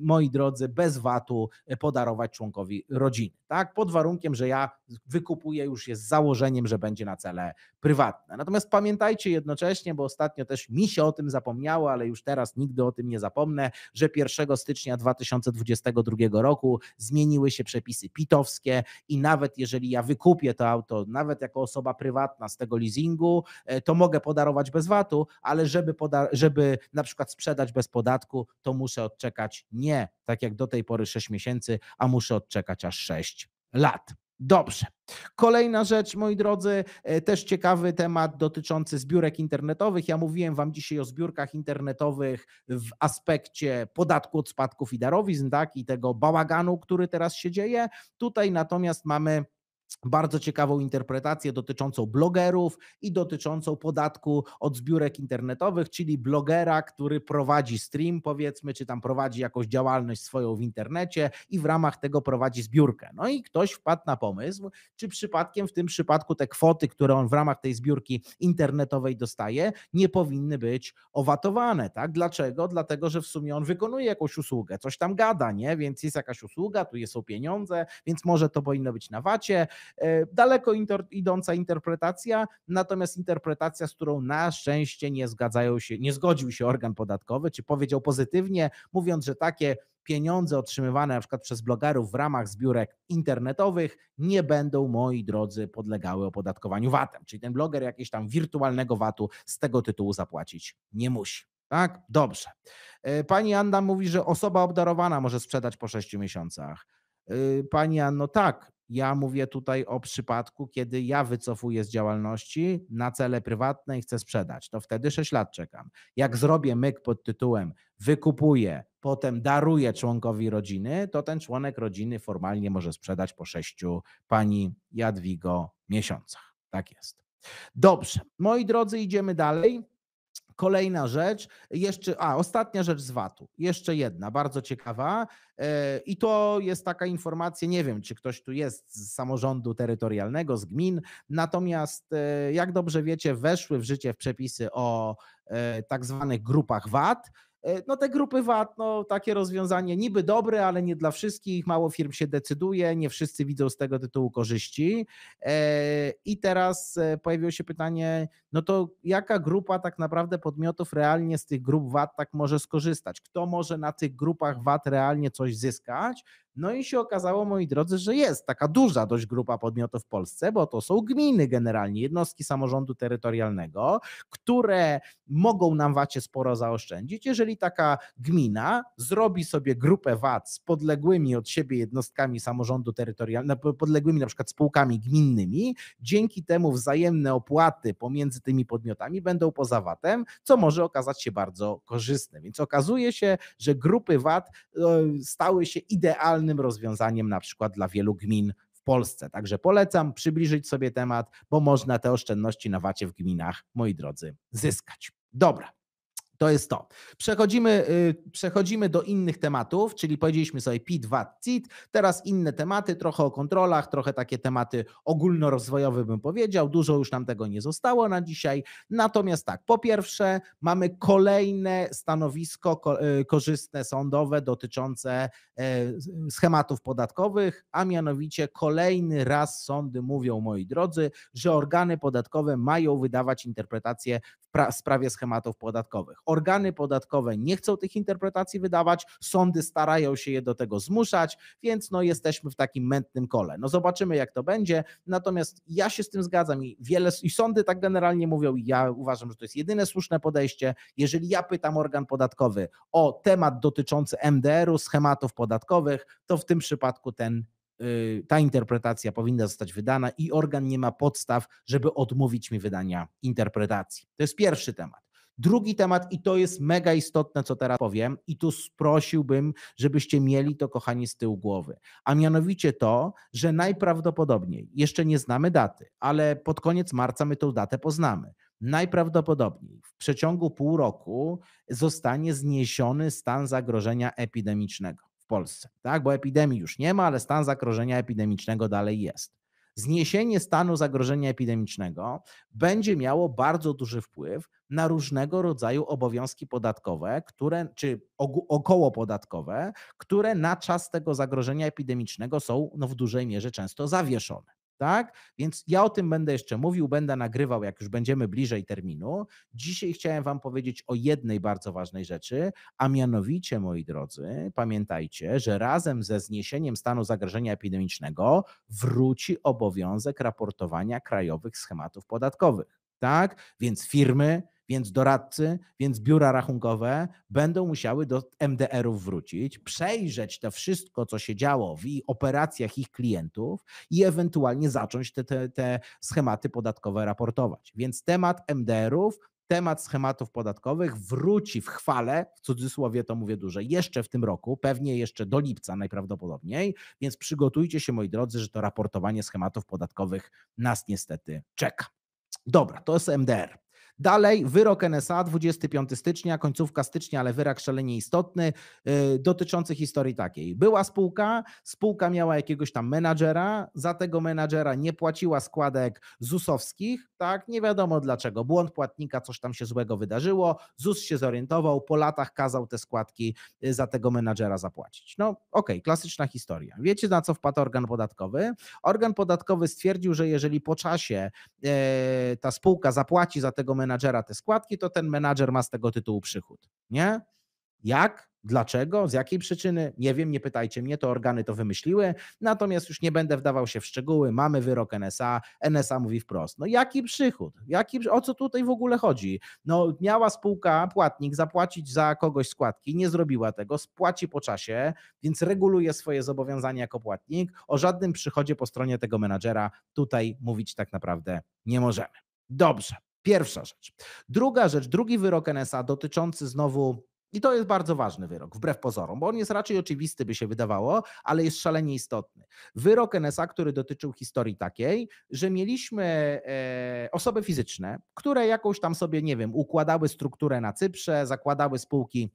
S1: moi drodzy, bez VAT-u e, podarować członkowi rodziny. Tak? Pod warunkiem, że ja wykupuję już je z założeniem, że będzie na cele prywatne. Natomiast pamiętajcie jednocześnie, bo ostatnio też mi się o tym zapomniało, ale już teraz nigdy o tym nie zapomnę, że 1 stycznia 2020 2022 roku zmieniły się przepisy pitowskie i nawet jeżeli ja wykupię to auto, nawet jako osoba prywatna z tego leasingu, e, to mogę podarować bez VAT-u, ale żeby, żeby na przykład sprzedać bez podatku, to muszę odczekać nie tak jak do tej pory 6 miesięcy, a muszę odczekać aż 6 lat. Dobrze. Kolejna rzecz, moi drodzy, e, też ciekawy temat dotyczący zbiórek internetowych. Ja mówiłem Wam dzisiaj o zbiórkach internetowych w aspekcie podatku od spadków i darowizn, tak, i tego bałaganu, który teraz się dzieje. Tutaj natomiast mamy bardzo ciekawą interpretację dotyczącą blogerów i dotyczącą podatku od zbiórek internetowych, czyli blogera, który prowadzi stream, powiedzmy, czy tam prowadzi jakąś działalność swoją w internecie i w ramach tego prowadzi zbiórkę. No i ktoś wpadł na pomysł, czy przypadkiem w tym przypadku te kwoty, które on w ramach tej zbiórki internetowej dostaje, nie powinny być owatowane, tak? Dlaczego? Dlatego, że w sumie on wykonuje jakąś usługę, coś tam gada, nie? Więc jest jakaś usługa, tu są pieniądze, więc może to powinno być na wacie E, daleko inter, idąca interpretacja, natomiast interpretacja, z którą na szczęście nie zgadzają się, nie zgodził się organ podatkowy, czy powiedział pozytywnie, mówiąc, że takie pieniądze otrzymywane na przykład przez blogerów w ramach zbiórek internetowych nie będą, moi drodzy, podlegały opodatkowaniu VAT-em. Czyli ten bloger jakiegoś tam wirtualnego VAT-u z tego tytułu zapłacić nie musi. Tak? Dobrze. E, pani Anna mówi, że osoba obdarowana może sprzedać po 6 miesiącach. E, pani Anno, tak, ja mówię tutaj o przypadku, kiedy ja wycofuję z działalności na cele prywatne i chcę sprzedać. To wtedy 6 lat czekam. Jak mhm. zrobię myk pod tytułem wykupuję, potem daruję członkowi rodziny, to ten członek rodziny formalnie może sprzedać po 6 pani Jadwigo miesiącach. Tak jest. Dobrze, moi drodzy, idziemy dalej. Kolejna rzecz, jeszcze, a ostatnia rzecz z VAT-u, jeszcze jedna, bardzo ciekawa e, i to jest taka informacja, nie wiem czy ktoś tu jest z samorządu terytorialnego, z gmin, natomiast e, jak dobrze wiecie, weszły w życie w przepisy o e, tak zwanych grupach VAT, E, no te grupy VAT, no takie rozwiązanie niby dobre, ale nie dla wszystkich, mało firm się decyduje, nie wszyscy widzą z tego tytułu korzyści. E, I teraz e, pojawiło się pytanie, no to jaka grupa tak naprawdę podmiotów realnie z tych grup VAT tak może skorzystać? Kto może na tych grupach VAT realnie coś zyskać? No i się okazało, moi drodzy, że jest taka duża dość grupa podmiotów w Polsce, bo to są gminy generalnie, jednostki samorządu terytorialnego, które mogą nam VAT-ie sporo zaoszczędzić, jeżeli taka gmina zrobi sobie grupę VAT z podległymi od siebie jednostkami samorządu terytorialnego, podległymi na przykład spółkami gminnymi, dzięki temu wzajemne opłaty pomiędzy tymi podmiotami będą poza VAT-em, co może okazać się bardzo korzystne. Więc okazuje się, że grupy VAT e, stały się idealne idealnym rozwiązaniem na przykład dla wielu gmin w Polsce. Także polecam przybliżyć sobie temat, bo można te oszczędności na wacie w gminach, moi drodzy, zyskać. Dobra, to jest to. Przechodzimy, y, przechodzimy do innych tematów, czyli powiedzieliśmy sobie PIT, VAT, CIT, teraz inne tematy, trochę o kontrolach, trochę takie tematy ogólnorozwojowe bym powiedział, dużo już nam tego nie zostało na dzisiaj. Natomiast tak, po pierwsze mamy kolejne stanowisko y, korzystne sądowe dotyczące e, schematów podatkowych, a mianowicie kolejny raz sądy mówią, moi drodzy, że organy podatkowe mają wydawać interpretacje w sprawie schematów podatkowych organy podatkowe nie chcą tych interpretacji wydawać, sądy starają się je do tego zmuszać, więc no jesteśmy w takim mętnym kole. No zobaczymy jak to będzie, natomiast ja się z tym zgadzam i wiele, i sądy tak generalnie mówią, i ja uważam, że to jest jedyne słuszne podejście. Jeżeli ja pytam organ podatkowy o temat dotyczący MDR-u, schematów podatkowych, to w tym przypadku ten y, ta interpretacja powinna zostać wydana i organ nie ma podstaw, żeby odmówić mi wydania interpretacji. To jest pierwszy temat. Drugi temat, i to jest mega istotne, co teraz powiem, i tu prosiłbym, żebyście mieli to, kochani, z tyłu głowy, a mianowicie to, że najprawdopodobniej, jeszcze nie znamy daty, ale pod koniec marca my tą datę poznamy najprawdopodobniej w przeciągu pół roku zostanie zniesiony stan zagrożenia epidemicznego w Polsce, tak? Bo epidemii już nie ma, ale stan zagrożenia epidemicznego dalej jest zniesienie stanu zagrożenia epidemicznego będzie miało bardzo duży wpływ na różnego rodzaju obowiązki podatkowe, które, czy około podatkowe, które na czas tego zagrożenia epidemicznego są no, w dużej mierze często zawieszone. Tak? Więc ja o tym będę jeszcze mówił, będę nagrywał, jak już będziemy bliżej terminu. Dzisiaj chciałem Wam powiedzieć o jednej bardzo ważnej rzeczy, a mianowicie, moi drodzy, pamiętajcie, że razem ze zniesieniem stanu zagrożenia epidemicznego wróci obowiązek raportowania krajowych schematów podatkowych. Tak? Więc firmy, więc doradcy, więc biura rachunkowe będą musiały do MDR-ów wrócić, przejrzeć to wszystko, co się działo w ich operacjach ich klientów i ewentualnie zacząć te, te, te schematy podatkowe raportować. Więc temat MDR-ów temat schematów podatkowych wróci w chwale, w cudzysłowie to mówię duże, jeszcze w tym roku, pewnie jeszcze do lipca najprawdopodobniej, więc przygotujcie się moi drodzy, że to raportowanie schematów podatkowych nas niestety czeka. Dobra, to jest MDR. Dalej, wyrok NSA 25 stycznia, końcówka stycznia, ale wyrok szalenie istotny, y, dotyczący historii takiej. Była spółka, spółka miała jakiegoś tam menadżera, za tego menadżera nie płaciła składek ZUS-owskich, tak, nie wiadomo dlaczego, błąd płatnika, coś tam się złego wydarzyło, ZUS się zorientował, po latach kazał te składki y, za tego menadżera zapłacić. No okej, okay, klasyczna historia. Wiecie na co wpadł organ podatkowy? Organ podatkowy stwierdził, że jeżeli po czasie y, ta spółka zapłaci za tego menadżera, menadżera te składki, to ten menadżer ma z tego tytułu przychód. Nie? Jak? Dlaczego? Z jakiej przyczyny? Nie wiem, nie pytajcie mnie, to organy to wymyśliły. Natomiast już nie będę wdawał się w szczegóły. Mamy wyrok NSA. NSA mówi wprost: no jaki przychód? Jaki, o co tutaj w ogóle chodzi? No, miała spółka, płatnik zapłacić za kogoś składki, nie zrobiła tego, spłaci po czasie, więc reguluje swoje zobowiązania jako płatnik. O żadnym przychodzie po stronie tego menadżera tutaj mówić tak naprawdę nie możemy. Dobrze. Pierwsza rzecz. Druga rzecz, drugi wyrok NSA dotyczący znowu i to jest bardzo ważny wyrok, wbrew pozorom, bo on jest raczej oczywisty, by się wydawało, ale jest szalenie istotny. Wyrok NSA, który dotyczył historii takiej, że mieliśmy e, osoby fizyczne, które jakąś tam sobie, nie wiem, układały strukturę na Cyprze, zakładały spółki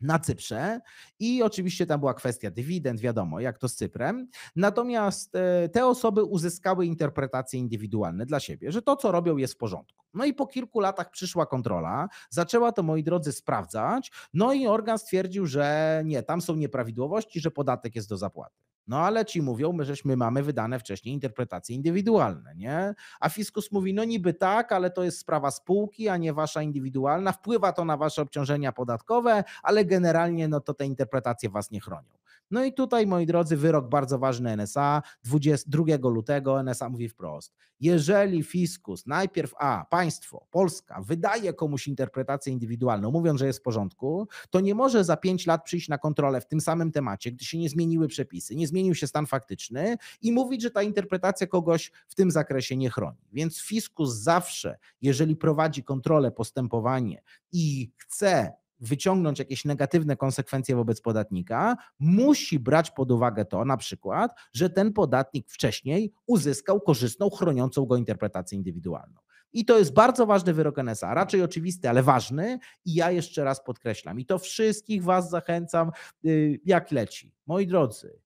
S1: na Cyprze i oczywiście tam była kwestia dywidend, wiadomo, jak to z Cyprem. Natomiast e, te osoby uzyskały interpretacje indywidualne dla siebie, że to, co robią, jest w porządku. No i po kilku latach przyszła kontrola, zaczęła to, moi drodzy, sprawdzać, no i organ stwierdził, że nie, tam są nieprawidłowości, że podatek jest do zapłaty. No ale ci mówią, my żeśmy mamy wydane wcześniej interpretacje indywidualne, nie? A fiskus mówi, no niby tak, ale to jest sprawa spółki, a nie wasza indywidualna. Wpływa to na wasze obciążenia podatkowe, ale generalnie no to te interpretacje was nie chronią. No i tutaj, moi drodzy, wyrok bardzo ważny NSA. 22 lutego NSA mówi wprost: jeżeli fiskus najpierw A, państwo, Polska, wydaje komuś interpretację indywidualną, mówiąc, że jest w porządku, to nie może za 5 lat przyjść na kontrolę w tym samym temacie, gdy się nie zmieniły przepisy, nie zmienił się stan faktyczny i mówić, że ta interpretacja kogoś w tym zakresie nie chroni. Więc fiskus zawsze, jeżeli prowadzi kontrolę, postępowanie i chce wyciągnąć jakieś negatywne konsekwencje wobec podatnika, musi brać pod uwagę to na przykład, że ten podatnik wcześniej uzyskał korzystną, chroniącą go interpretację indywidualną. I to jest bardzo ważny wyrok NSA, raczej oczywisty, ale ważny. I ja jeszcze raz podkreślam, i to wszystkich Was zachęcam, y, jak leci. Moi drodzy,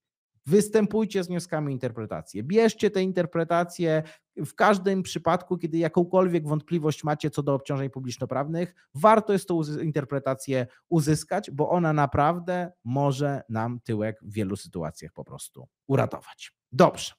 S1: Występujcie z wnioskami interpretacji. Bierzcie te interpretacje w każdym przypadku, kiedy jakąkolwiek wątpliwość macie co do obciążeń publiczno prawnych. Warto jest tą interpretację uzyskać, bo ona naprawdę może nam tyłek w wielu sytuacjach po prostu uratować. Dobrze.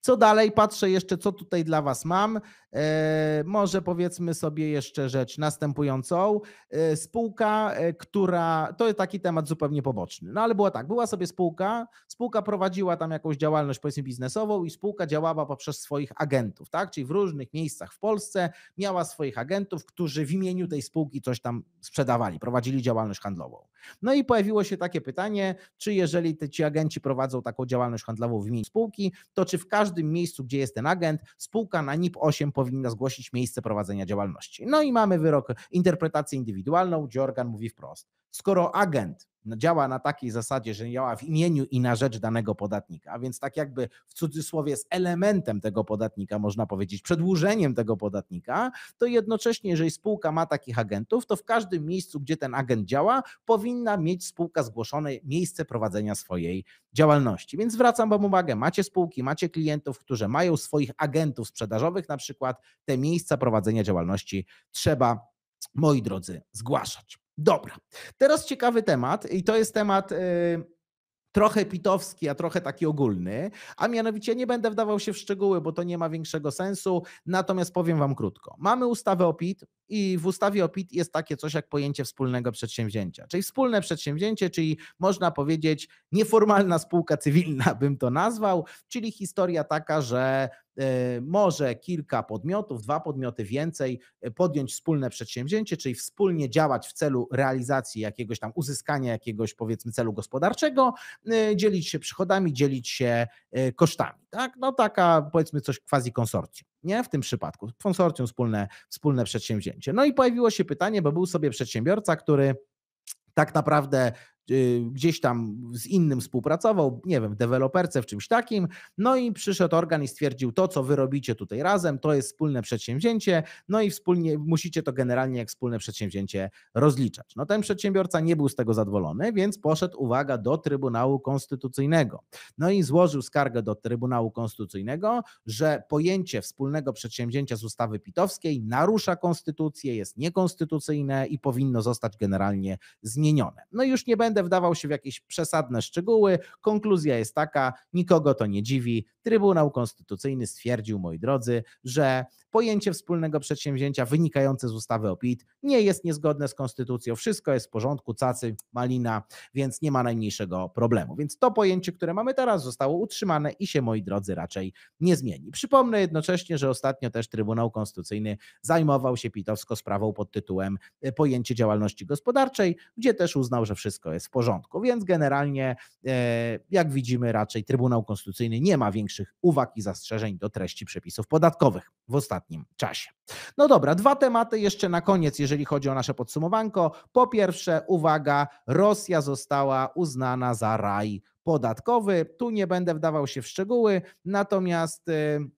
S1: Co dalej? Patrzę jeszcze, co tutaj dla Was mam. E, może powiedzmy sobie jeszcze rzecz następującą. E, spółka, e, która to jest taki temat zupełnie poboczny, no ale była tak, była sobie spółka, spółka prowadziła tam jakąś działalność powiedzmy biznesową i spółka działała poprzez swoich agentów, tak? Czyli w różnych miejscach w Polsce miała swoich agentów, którzy w imieniu tej spółki coś tam sprzedawali, prowadzili działalność handlową. No i pojawiło się takie pytanie, czy jeżeli te, ci agenci prowadzą taką działalność handlową w imieniu spółki, to to czy w każdym miejscu, gdzie jest ten agent, spółka na NIP 8 powinna zgłosić miejsce prowadzenia działalności. No i mamy wyrok, interpretację indywidualną, gdzie organ mówi wprost. Skoro agent no, działa na takiej zasadzie, że działa w imieniu i na rzecz danego podatnika, a więc tak jakby w cudzysłowie z elementem tego podatnika, można powiedzieć, przedłużeniem tego podatnika, to jednocześnie, jeżeli spółka ma takich agentów, to w każdym miejscu, gdzie ten agent działa, powinna mieć spółka zgłoszone miejsce prowadzenia swojej działalności. Więc zwracam Wam uwagę, macie spółki, macie klientów, którzy mają swoich agentów sprzedażowych, na przykład te miejsca prowadzenia działalności trzeba, moi drodzy, zgłaszać. Dobra, teraz ciekawy temat, i to jest temat. Y, trochę pitowski, a trochę taki ogólny, a mianowicie nie będę wdawał się w szczegóły, bo to nie ma większego sensu, natomiast powiem Wam krótko. Mamy ustawę o PIT, i w ustawie o PIT jest takie coś jak pojęcie wspólnego przedsięwzięcia. Czyli wspólne przedsięwzięcie, czyli można powiedzieć nieformalna spółka cywilna, bym to nazwał, czyli historia taka, że e, może kilka podmiotów, dwa podmioty więcej e, podjąć wspólne przedsięwzięcie, czyli wspólnie działać w celu realizacji jakiegoś tam uzyskania jakiegoś powiedzmy celu gospodarczego, e, dzielić się przychodami, dzielić się kosztami. Tak? No taka powiedzmy coś quasi konsorcjum. Nie w tym przypadku. Konsorcjum wspólne, wspólne przedsięwzięcie. No i pojawiło się pytanie, bo był sobie przedsiębiorca, który tak naprawdę Y, gdzieś tam z innym współpracował, nie wiem, w deweloperce, w czymś takim. No i przyszedł organ i stwierdził, to co wy robicie tutaj razem, to jest wspólne przedsięwzięcie, no i wspólnie musicie to generalnie jak wspólne przedsięwzięcie rozliczać. No ten przedsiębiorca nie był z tego zadowolony, więc poszedł, uwaga, do Trybunału Konstytucyjnego. No i złożył skargę do Trybunału Konstytucyjnego, że pojęcie wspólnego przedsięwzięcia z ustawy pitowskiej narusza konstytucję, jest niekonstytucyjne i powinno zostać generalnie zmienione. No już nie będę będę wdawał się w jakieś przesadne szczegóły. Konkluzja jest taka, nikogo to nie dziwi. Trybunał Konstytucyjny stwierdził, moi drodzy, że pojęcie wspólnego przedsięwzięcia wynikające z ustawy o PIT nie jest niezgodne z konstytucją, wszystko jest w porządku, cacy, malina, więc nie ma najmniejszego problemu. Więc to pojęcie, które mamy teraz, zostało utrzymane i się, moi drodzy, raczej nie zmieni. Przypomnę jednocześnie, że ostatnio też Trybunał Konstytucyjny zajmował się pitowsko sprawą pod tytułem e, pojęcie działalności gospodarczej, gdzie też uznał, że wszystko jest w porządku. Więc generalnie, e, jak widzimy, raczej Trybunał Konstytucyjny nie ma większych uwag i zastrzeżeń do treści przepisów podatkowych w ostatnim ostatnim czasie. No dobra, dwa tematy jeszcze na koniec, jeżeli chodzi o nasze podsumowanko. Po pierwsze, uwaga, Rosja została uznana za raj podatkowy. Tu nie będę wdawał się w szczegóły, natomiast. Y,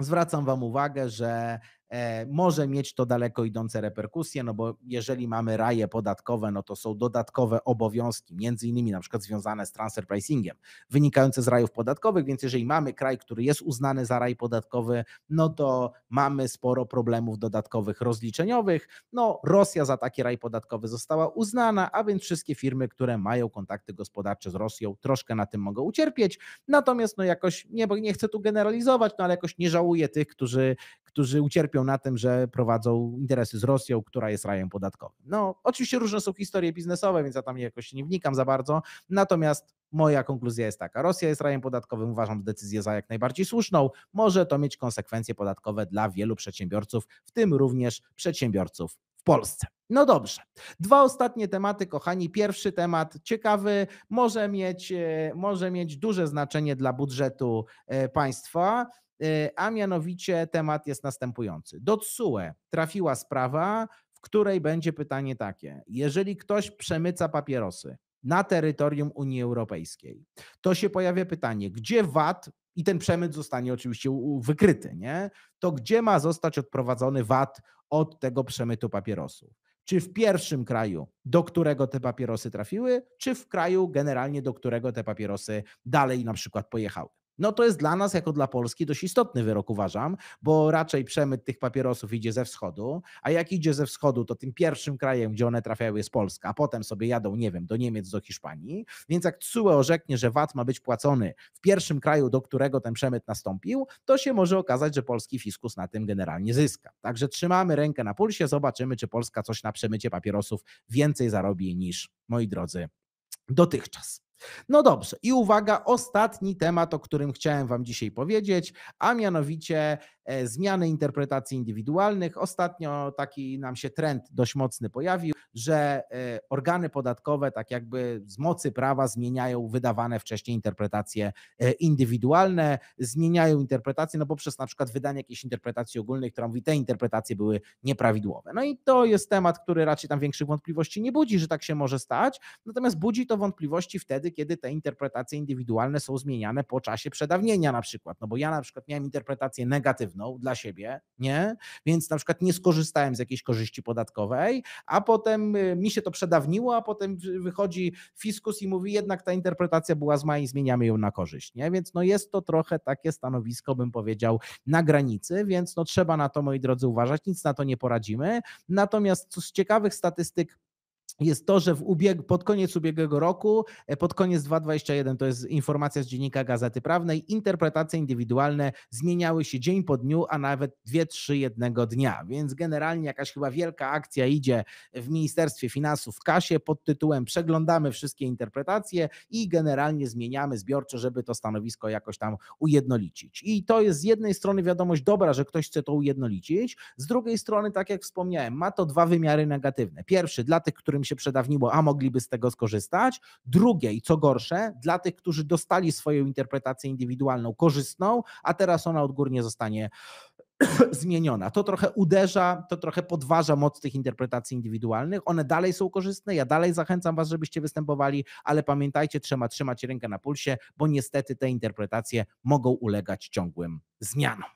S1: zwracam Wam uwagę, że E, może mieć to daleko idące reperkusje, no bo jeżeli mamy raje podatkowe, no to są dodatkowe obowiązki, między innymi na przykład związane z transfer pricingiem, wynikające z rajów podatkowych, więc jeżeli mamy kraj, który jest uznany za raj podatkowy, no to mamy sporo problemów dodatkowych rozliczeniowych. No Rosja za taki raj podatkowy została uznana, a więc wszystkie firmy, które mają kontakty gospodarcze z Rosją, troszkę na tym mogą ucierpieć. Natomiast no jakoś nie, bo nie chcę tu generalizować, no ale jakoś nie żałuję tych, którzy, którzy ucierpią na tym, że prowadzą interesy z Rosją, która jest rajem podatkowym. No, oczywiście różne są historie biznesowe, więc ja tam jakoś nie wnikam za bardzo. Natomiast moja konkluzja jest taka: Rosja jest rajem podatkowym, uważam decyzję za jak najbardziej słuszną. Może to mieć konsekwencje podatkowe dla wielu przedsiębiorców, w tym również przedsiębiorców w Polsce. No dobrze. Dwa ostatnie tematy, kochani. Pierwszy temat ciekawy, może mieć, e, może mieć duże znaczenie dla budżetu e, państwa. Y, a mianowicie temat jest następujący. Do TSUE trafiła sprawa, w której będzie pytanie takie: jeżeli ktoś przemyca papierosy na terytorium Unii Europejskiej, to się pojawia pytanie, gdzie VAT i ten przemyt zostanie oczywiście wykryty, nie? To gdzie ma zostać odprowadzony VAT od tego przemytu papierosów? Czy w pierwszym kraju, do którego te papierosy trafiły, czy w kraju generalnie, do którego te papierosy dalej na przykład pojechały? No to jest dla nas, jako dla Polski, dość istotny wyrok, uważam, bo raczej przemyt tych papierosów idzie ze wschodu, a jak idzie ze wschodu, to tym pierwszym krajem, gdzie one trafiają, jest Polska, a potem sobie jadą, nie wiem, do Niemiec, do Hiszpanii. Więc jak CUE orzeknie, że VAT ma być płacony w pierwszym kraju, do którego ten przemyt nastąpił, to się może okazać, że polski fiskus na tym generalnie zyska. Także trzymamy rękę na pulsie, zobaczymy, czy Polska coś na przemycie papierosów więcej zarobi niż, moi drodzy, dotychczas. No dobrze, i uwaga, ostatni temat, o którym chciałem Wam dzisiaj powiedzieć, a mianowicie e, zmiany interpretacji indywidualnych. Ostatnio taki nam się trend dość mocny pojawił, że e, organy podatkowe, tak jakby z mocy prawa, zmieniają wydawane wcześniej interpretacje e, indywidualne, zmieniają interpretacje, no poprzez na przykład wydanie jakiejś interpretacji ogólnej, która mówi, te interpretacje były nieprawidłowe. No i to jest temat, który raczej tam większych wątpliwości nie budzi, że tak się może stać, natomiast budzi to wątpliwości wtedy, wtedy, kiedy te interpretacje indywidualne są zmieniane po czasie przedawnienia na przykład. No bo ja na przykład miałem interpretację negatywną dla siebie, nie? Więc na przykład nie skorzystałem z jakiejś korzyści podatkowej, a potem y, mi się to przedawniło, a potem wychodzi fiskus i mówi jednak ta interpretacja była zła i zmieniamy ją na korzyść, nie? Więc no jest to trochę takie stanowisko, bym powiedział, na granicy, więc no trzeba na to, moi drodzy, uważać, nic na to nie poradzimy. Natomiast co z ciekawych statystyk jest to, że w ubieg, pod koniec ubiegłego roku, e, pod koniec 2021, to jest informacja z dziennika Gazety Prawnej, interpretacje indywidualne zmieniały się dzień po dniu, a nawet 2-3 jednego dnia. Więc generalnie jakaś chyba wielka akcja idzie w Ministerstwie Finansów w kasie pod tytułem przeglądamy wszystkie interpretacje i generalnie zmieniamy zbiorczo, żeby to stanowisko jakoś tam ujednolicić. I to jest z jednej strony wiadomość dobra, że ktoś chce to ujednolicić, z drugiej strony, tak jak wspomniałem, ma to dwa wymiary negatywne. Pierwszy, dla tych, którym się przedawniło, a mogliby z tego skorzystać. Drugie i co gorsze, dla tych, którzy dostali swoją interpretację indywidualną korzystną, a teraz ona odgórnie zostanie zmieniona. To trochę uderza, to trochę podważa moc tych interpretacji indywidualnych. One dalej są korzystne. Ja dalej zachęcam Was, żebyście występowali, ale pamiętajcie, trzeba trzymać rękę na pulsie, bo niestety te interpretacje mogą ulegać ciągłym zmianom.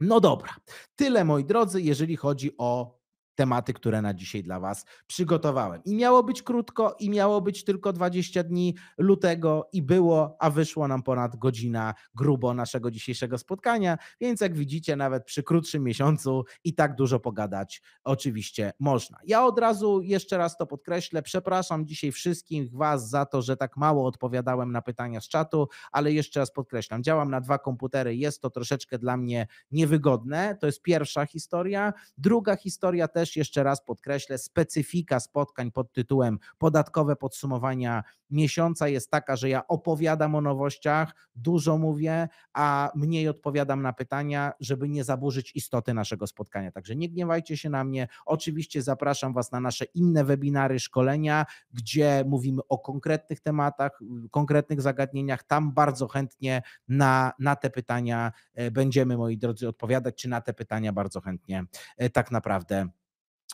S1: No dobra, tyle moi drodzy, jeżeli chodzi o tematy, które na dzisiaj dla Was przygotowałem. I miało być krótko, i miało być tylko 20 dni lutego, i było, a wyszło nam ponad godzina grubo naszego dzisiejszego spotkania, więc jak widzicie, nawet przy krótszym miesiącu i tak dużo pogadać oczywiście można. Ja od razu jeszcze raz to podkreślę, przepraszam dzisiaj wszystkich Was za to, że tak mało odpowiadałem na pytania z czatu, ale jeszcze raz podkreślam, działam na dwa komputery, jest to troszeczkę dla mnie niewygodne, to jest pierwsza historia. Druga historia też też jeszcze raz podkreślę, specyfika spotkań pod tytułem Podatkowe podsumowania miesiąca jest taka, że ja opowiadam o nowościach, dużo mówię, a mniej odpowiadam na pytania, żeby nie zaburzyć istoty naszego spotkania. Także nie gniewajcie się na mnie. Oczywiście zapraszam Was na nasze inne webinary, szkolenia, gdzie mówimy o konkretnych tematach, konkretnych zagadnieniach. Tam bardzo chętnie na, na te pytania e, będziemy, moi drodzy, odpowiadać, czy na te pytania bardzo chętnie e, tak naprawdę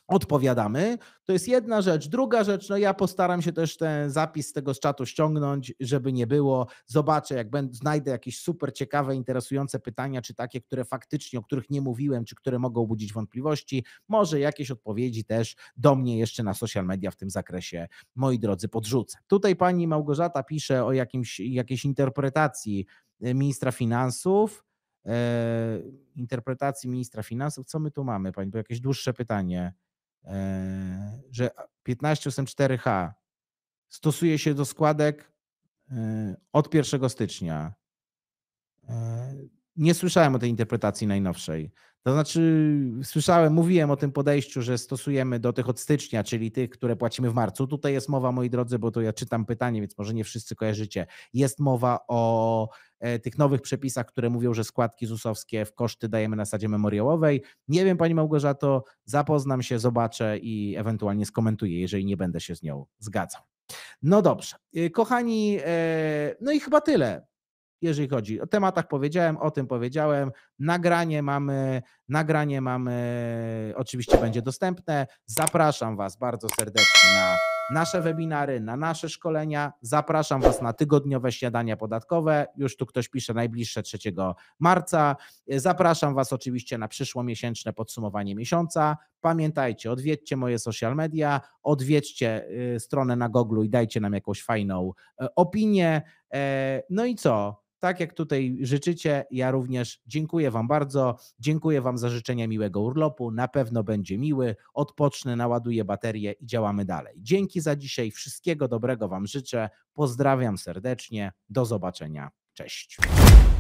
S1: odpowiadamy. To jest jedna rzecz. Druga rzecz, no ja postaram się też ten zapis z tego z czatu ściągnąć, żeby nie było. Zobaczę, jak będę, znajdę jakieś super ciekawe, interesujące pytania, czy takie, które faktycznie, o których nie mówiłem, czy które mogą budzić wątpliwości. Może jakieś odpowiedzi też do mnie jeszcze na social media w tym zakresie, moi drodzy, podrzucę. Tutaj pani Małgorzata pisze o jakimś, jakiejś interpretacji e, ministra finansów e, interpretacji ministra finansów. Co my tu mamy, pani? To jakieś dłuższe pytanie. E, że 15.8.4H stosuje się do składek e, od 1 stycznia. E, nie słyszałem o tej interpretacji najnowszej. To znaczy, słyszałem, mówiłem o tym podejściu, że stosujemy do tych od stycznia, czyli tych, które płacimy w marcu. Tutaj jest mowa, moi drodzy, bo to ja czytam pytanie, więc może nie wszyscy kojarzycie. Jest mowa o E, tych nowych przepisach, które mówią, że składki ZUS-owskie w koszty dajemy na sadzie memoriałowej. Nie wiem, Pani Małgorzato, zapoznam się, zobaczę i ewentualnie skomentuję, jeżeli nie będę się z nią zgadzał. No dobrze, y, kochani, e, no i chyba tyle jeżeli chodzi o tematach powiedziałem, o tym powiedziałem, nagranie mamy, nagranie mamy, oczywiście będzie dostępne. Zapraszam Was bardzo serdecznie na nasze webinary, na nasze szkolenia. Zapraszam Was na tygodniowe śniadania podatkowe. Już tu ktoś pisze najbliższe 3 marca. Zapraszam Was oczywiście na przyszłomiesięczne podsumowanie miesiąca. Pamiętajcie, odwiedźcie moje social media, odwiedźcie y, stronę na Google i dajcie nam jakąś fajną y, opinię. E, no i co? Tak jak tutaj życzycie, ja również dziękuję Wam bardzo. Dziękuję Wam za życzenia miłego urlopu. Na pewno będzie miły. Odpocznę, naładuję baterię i działamy dalej. Dzięki za dzisiaj. Wszystkiego dobrego Wam życzę. Pozdrawiam serdecznie. Do zobaczenia. Cześć.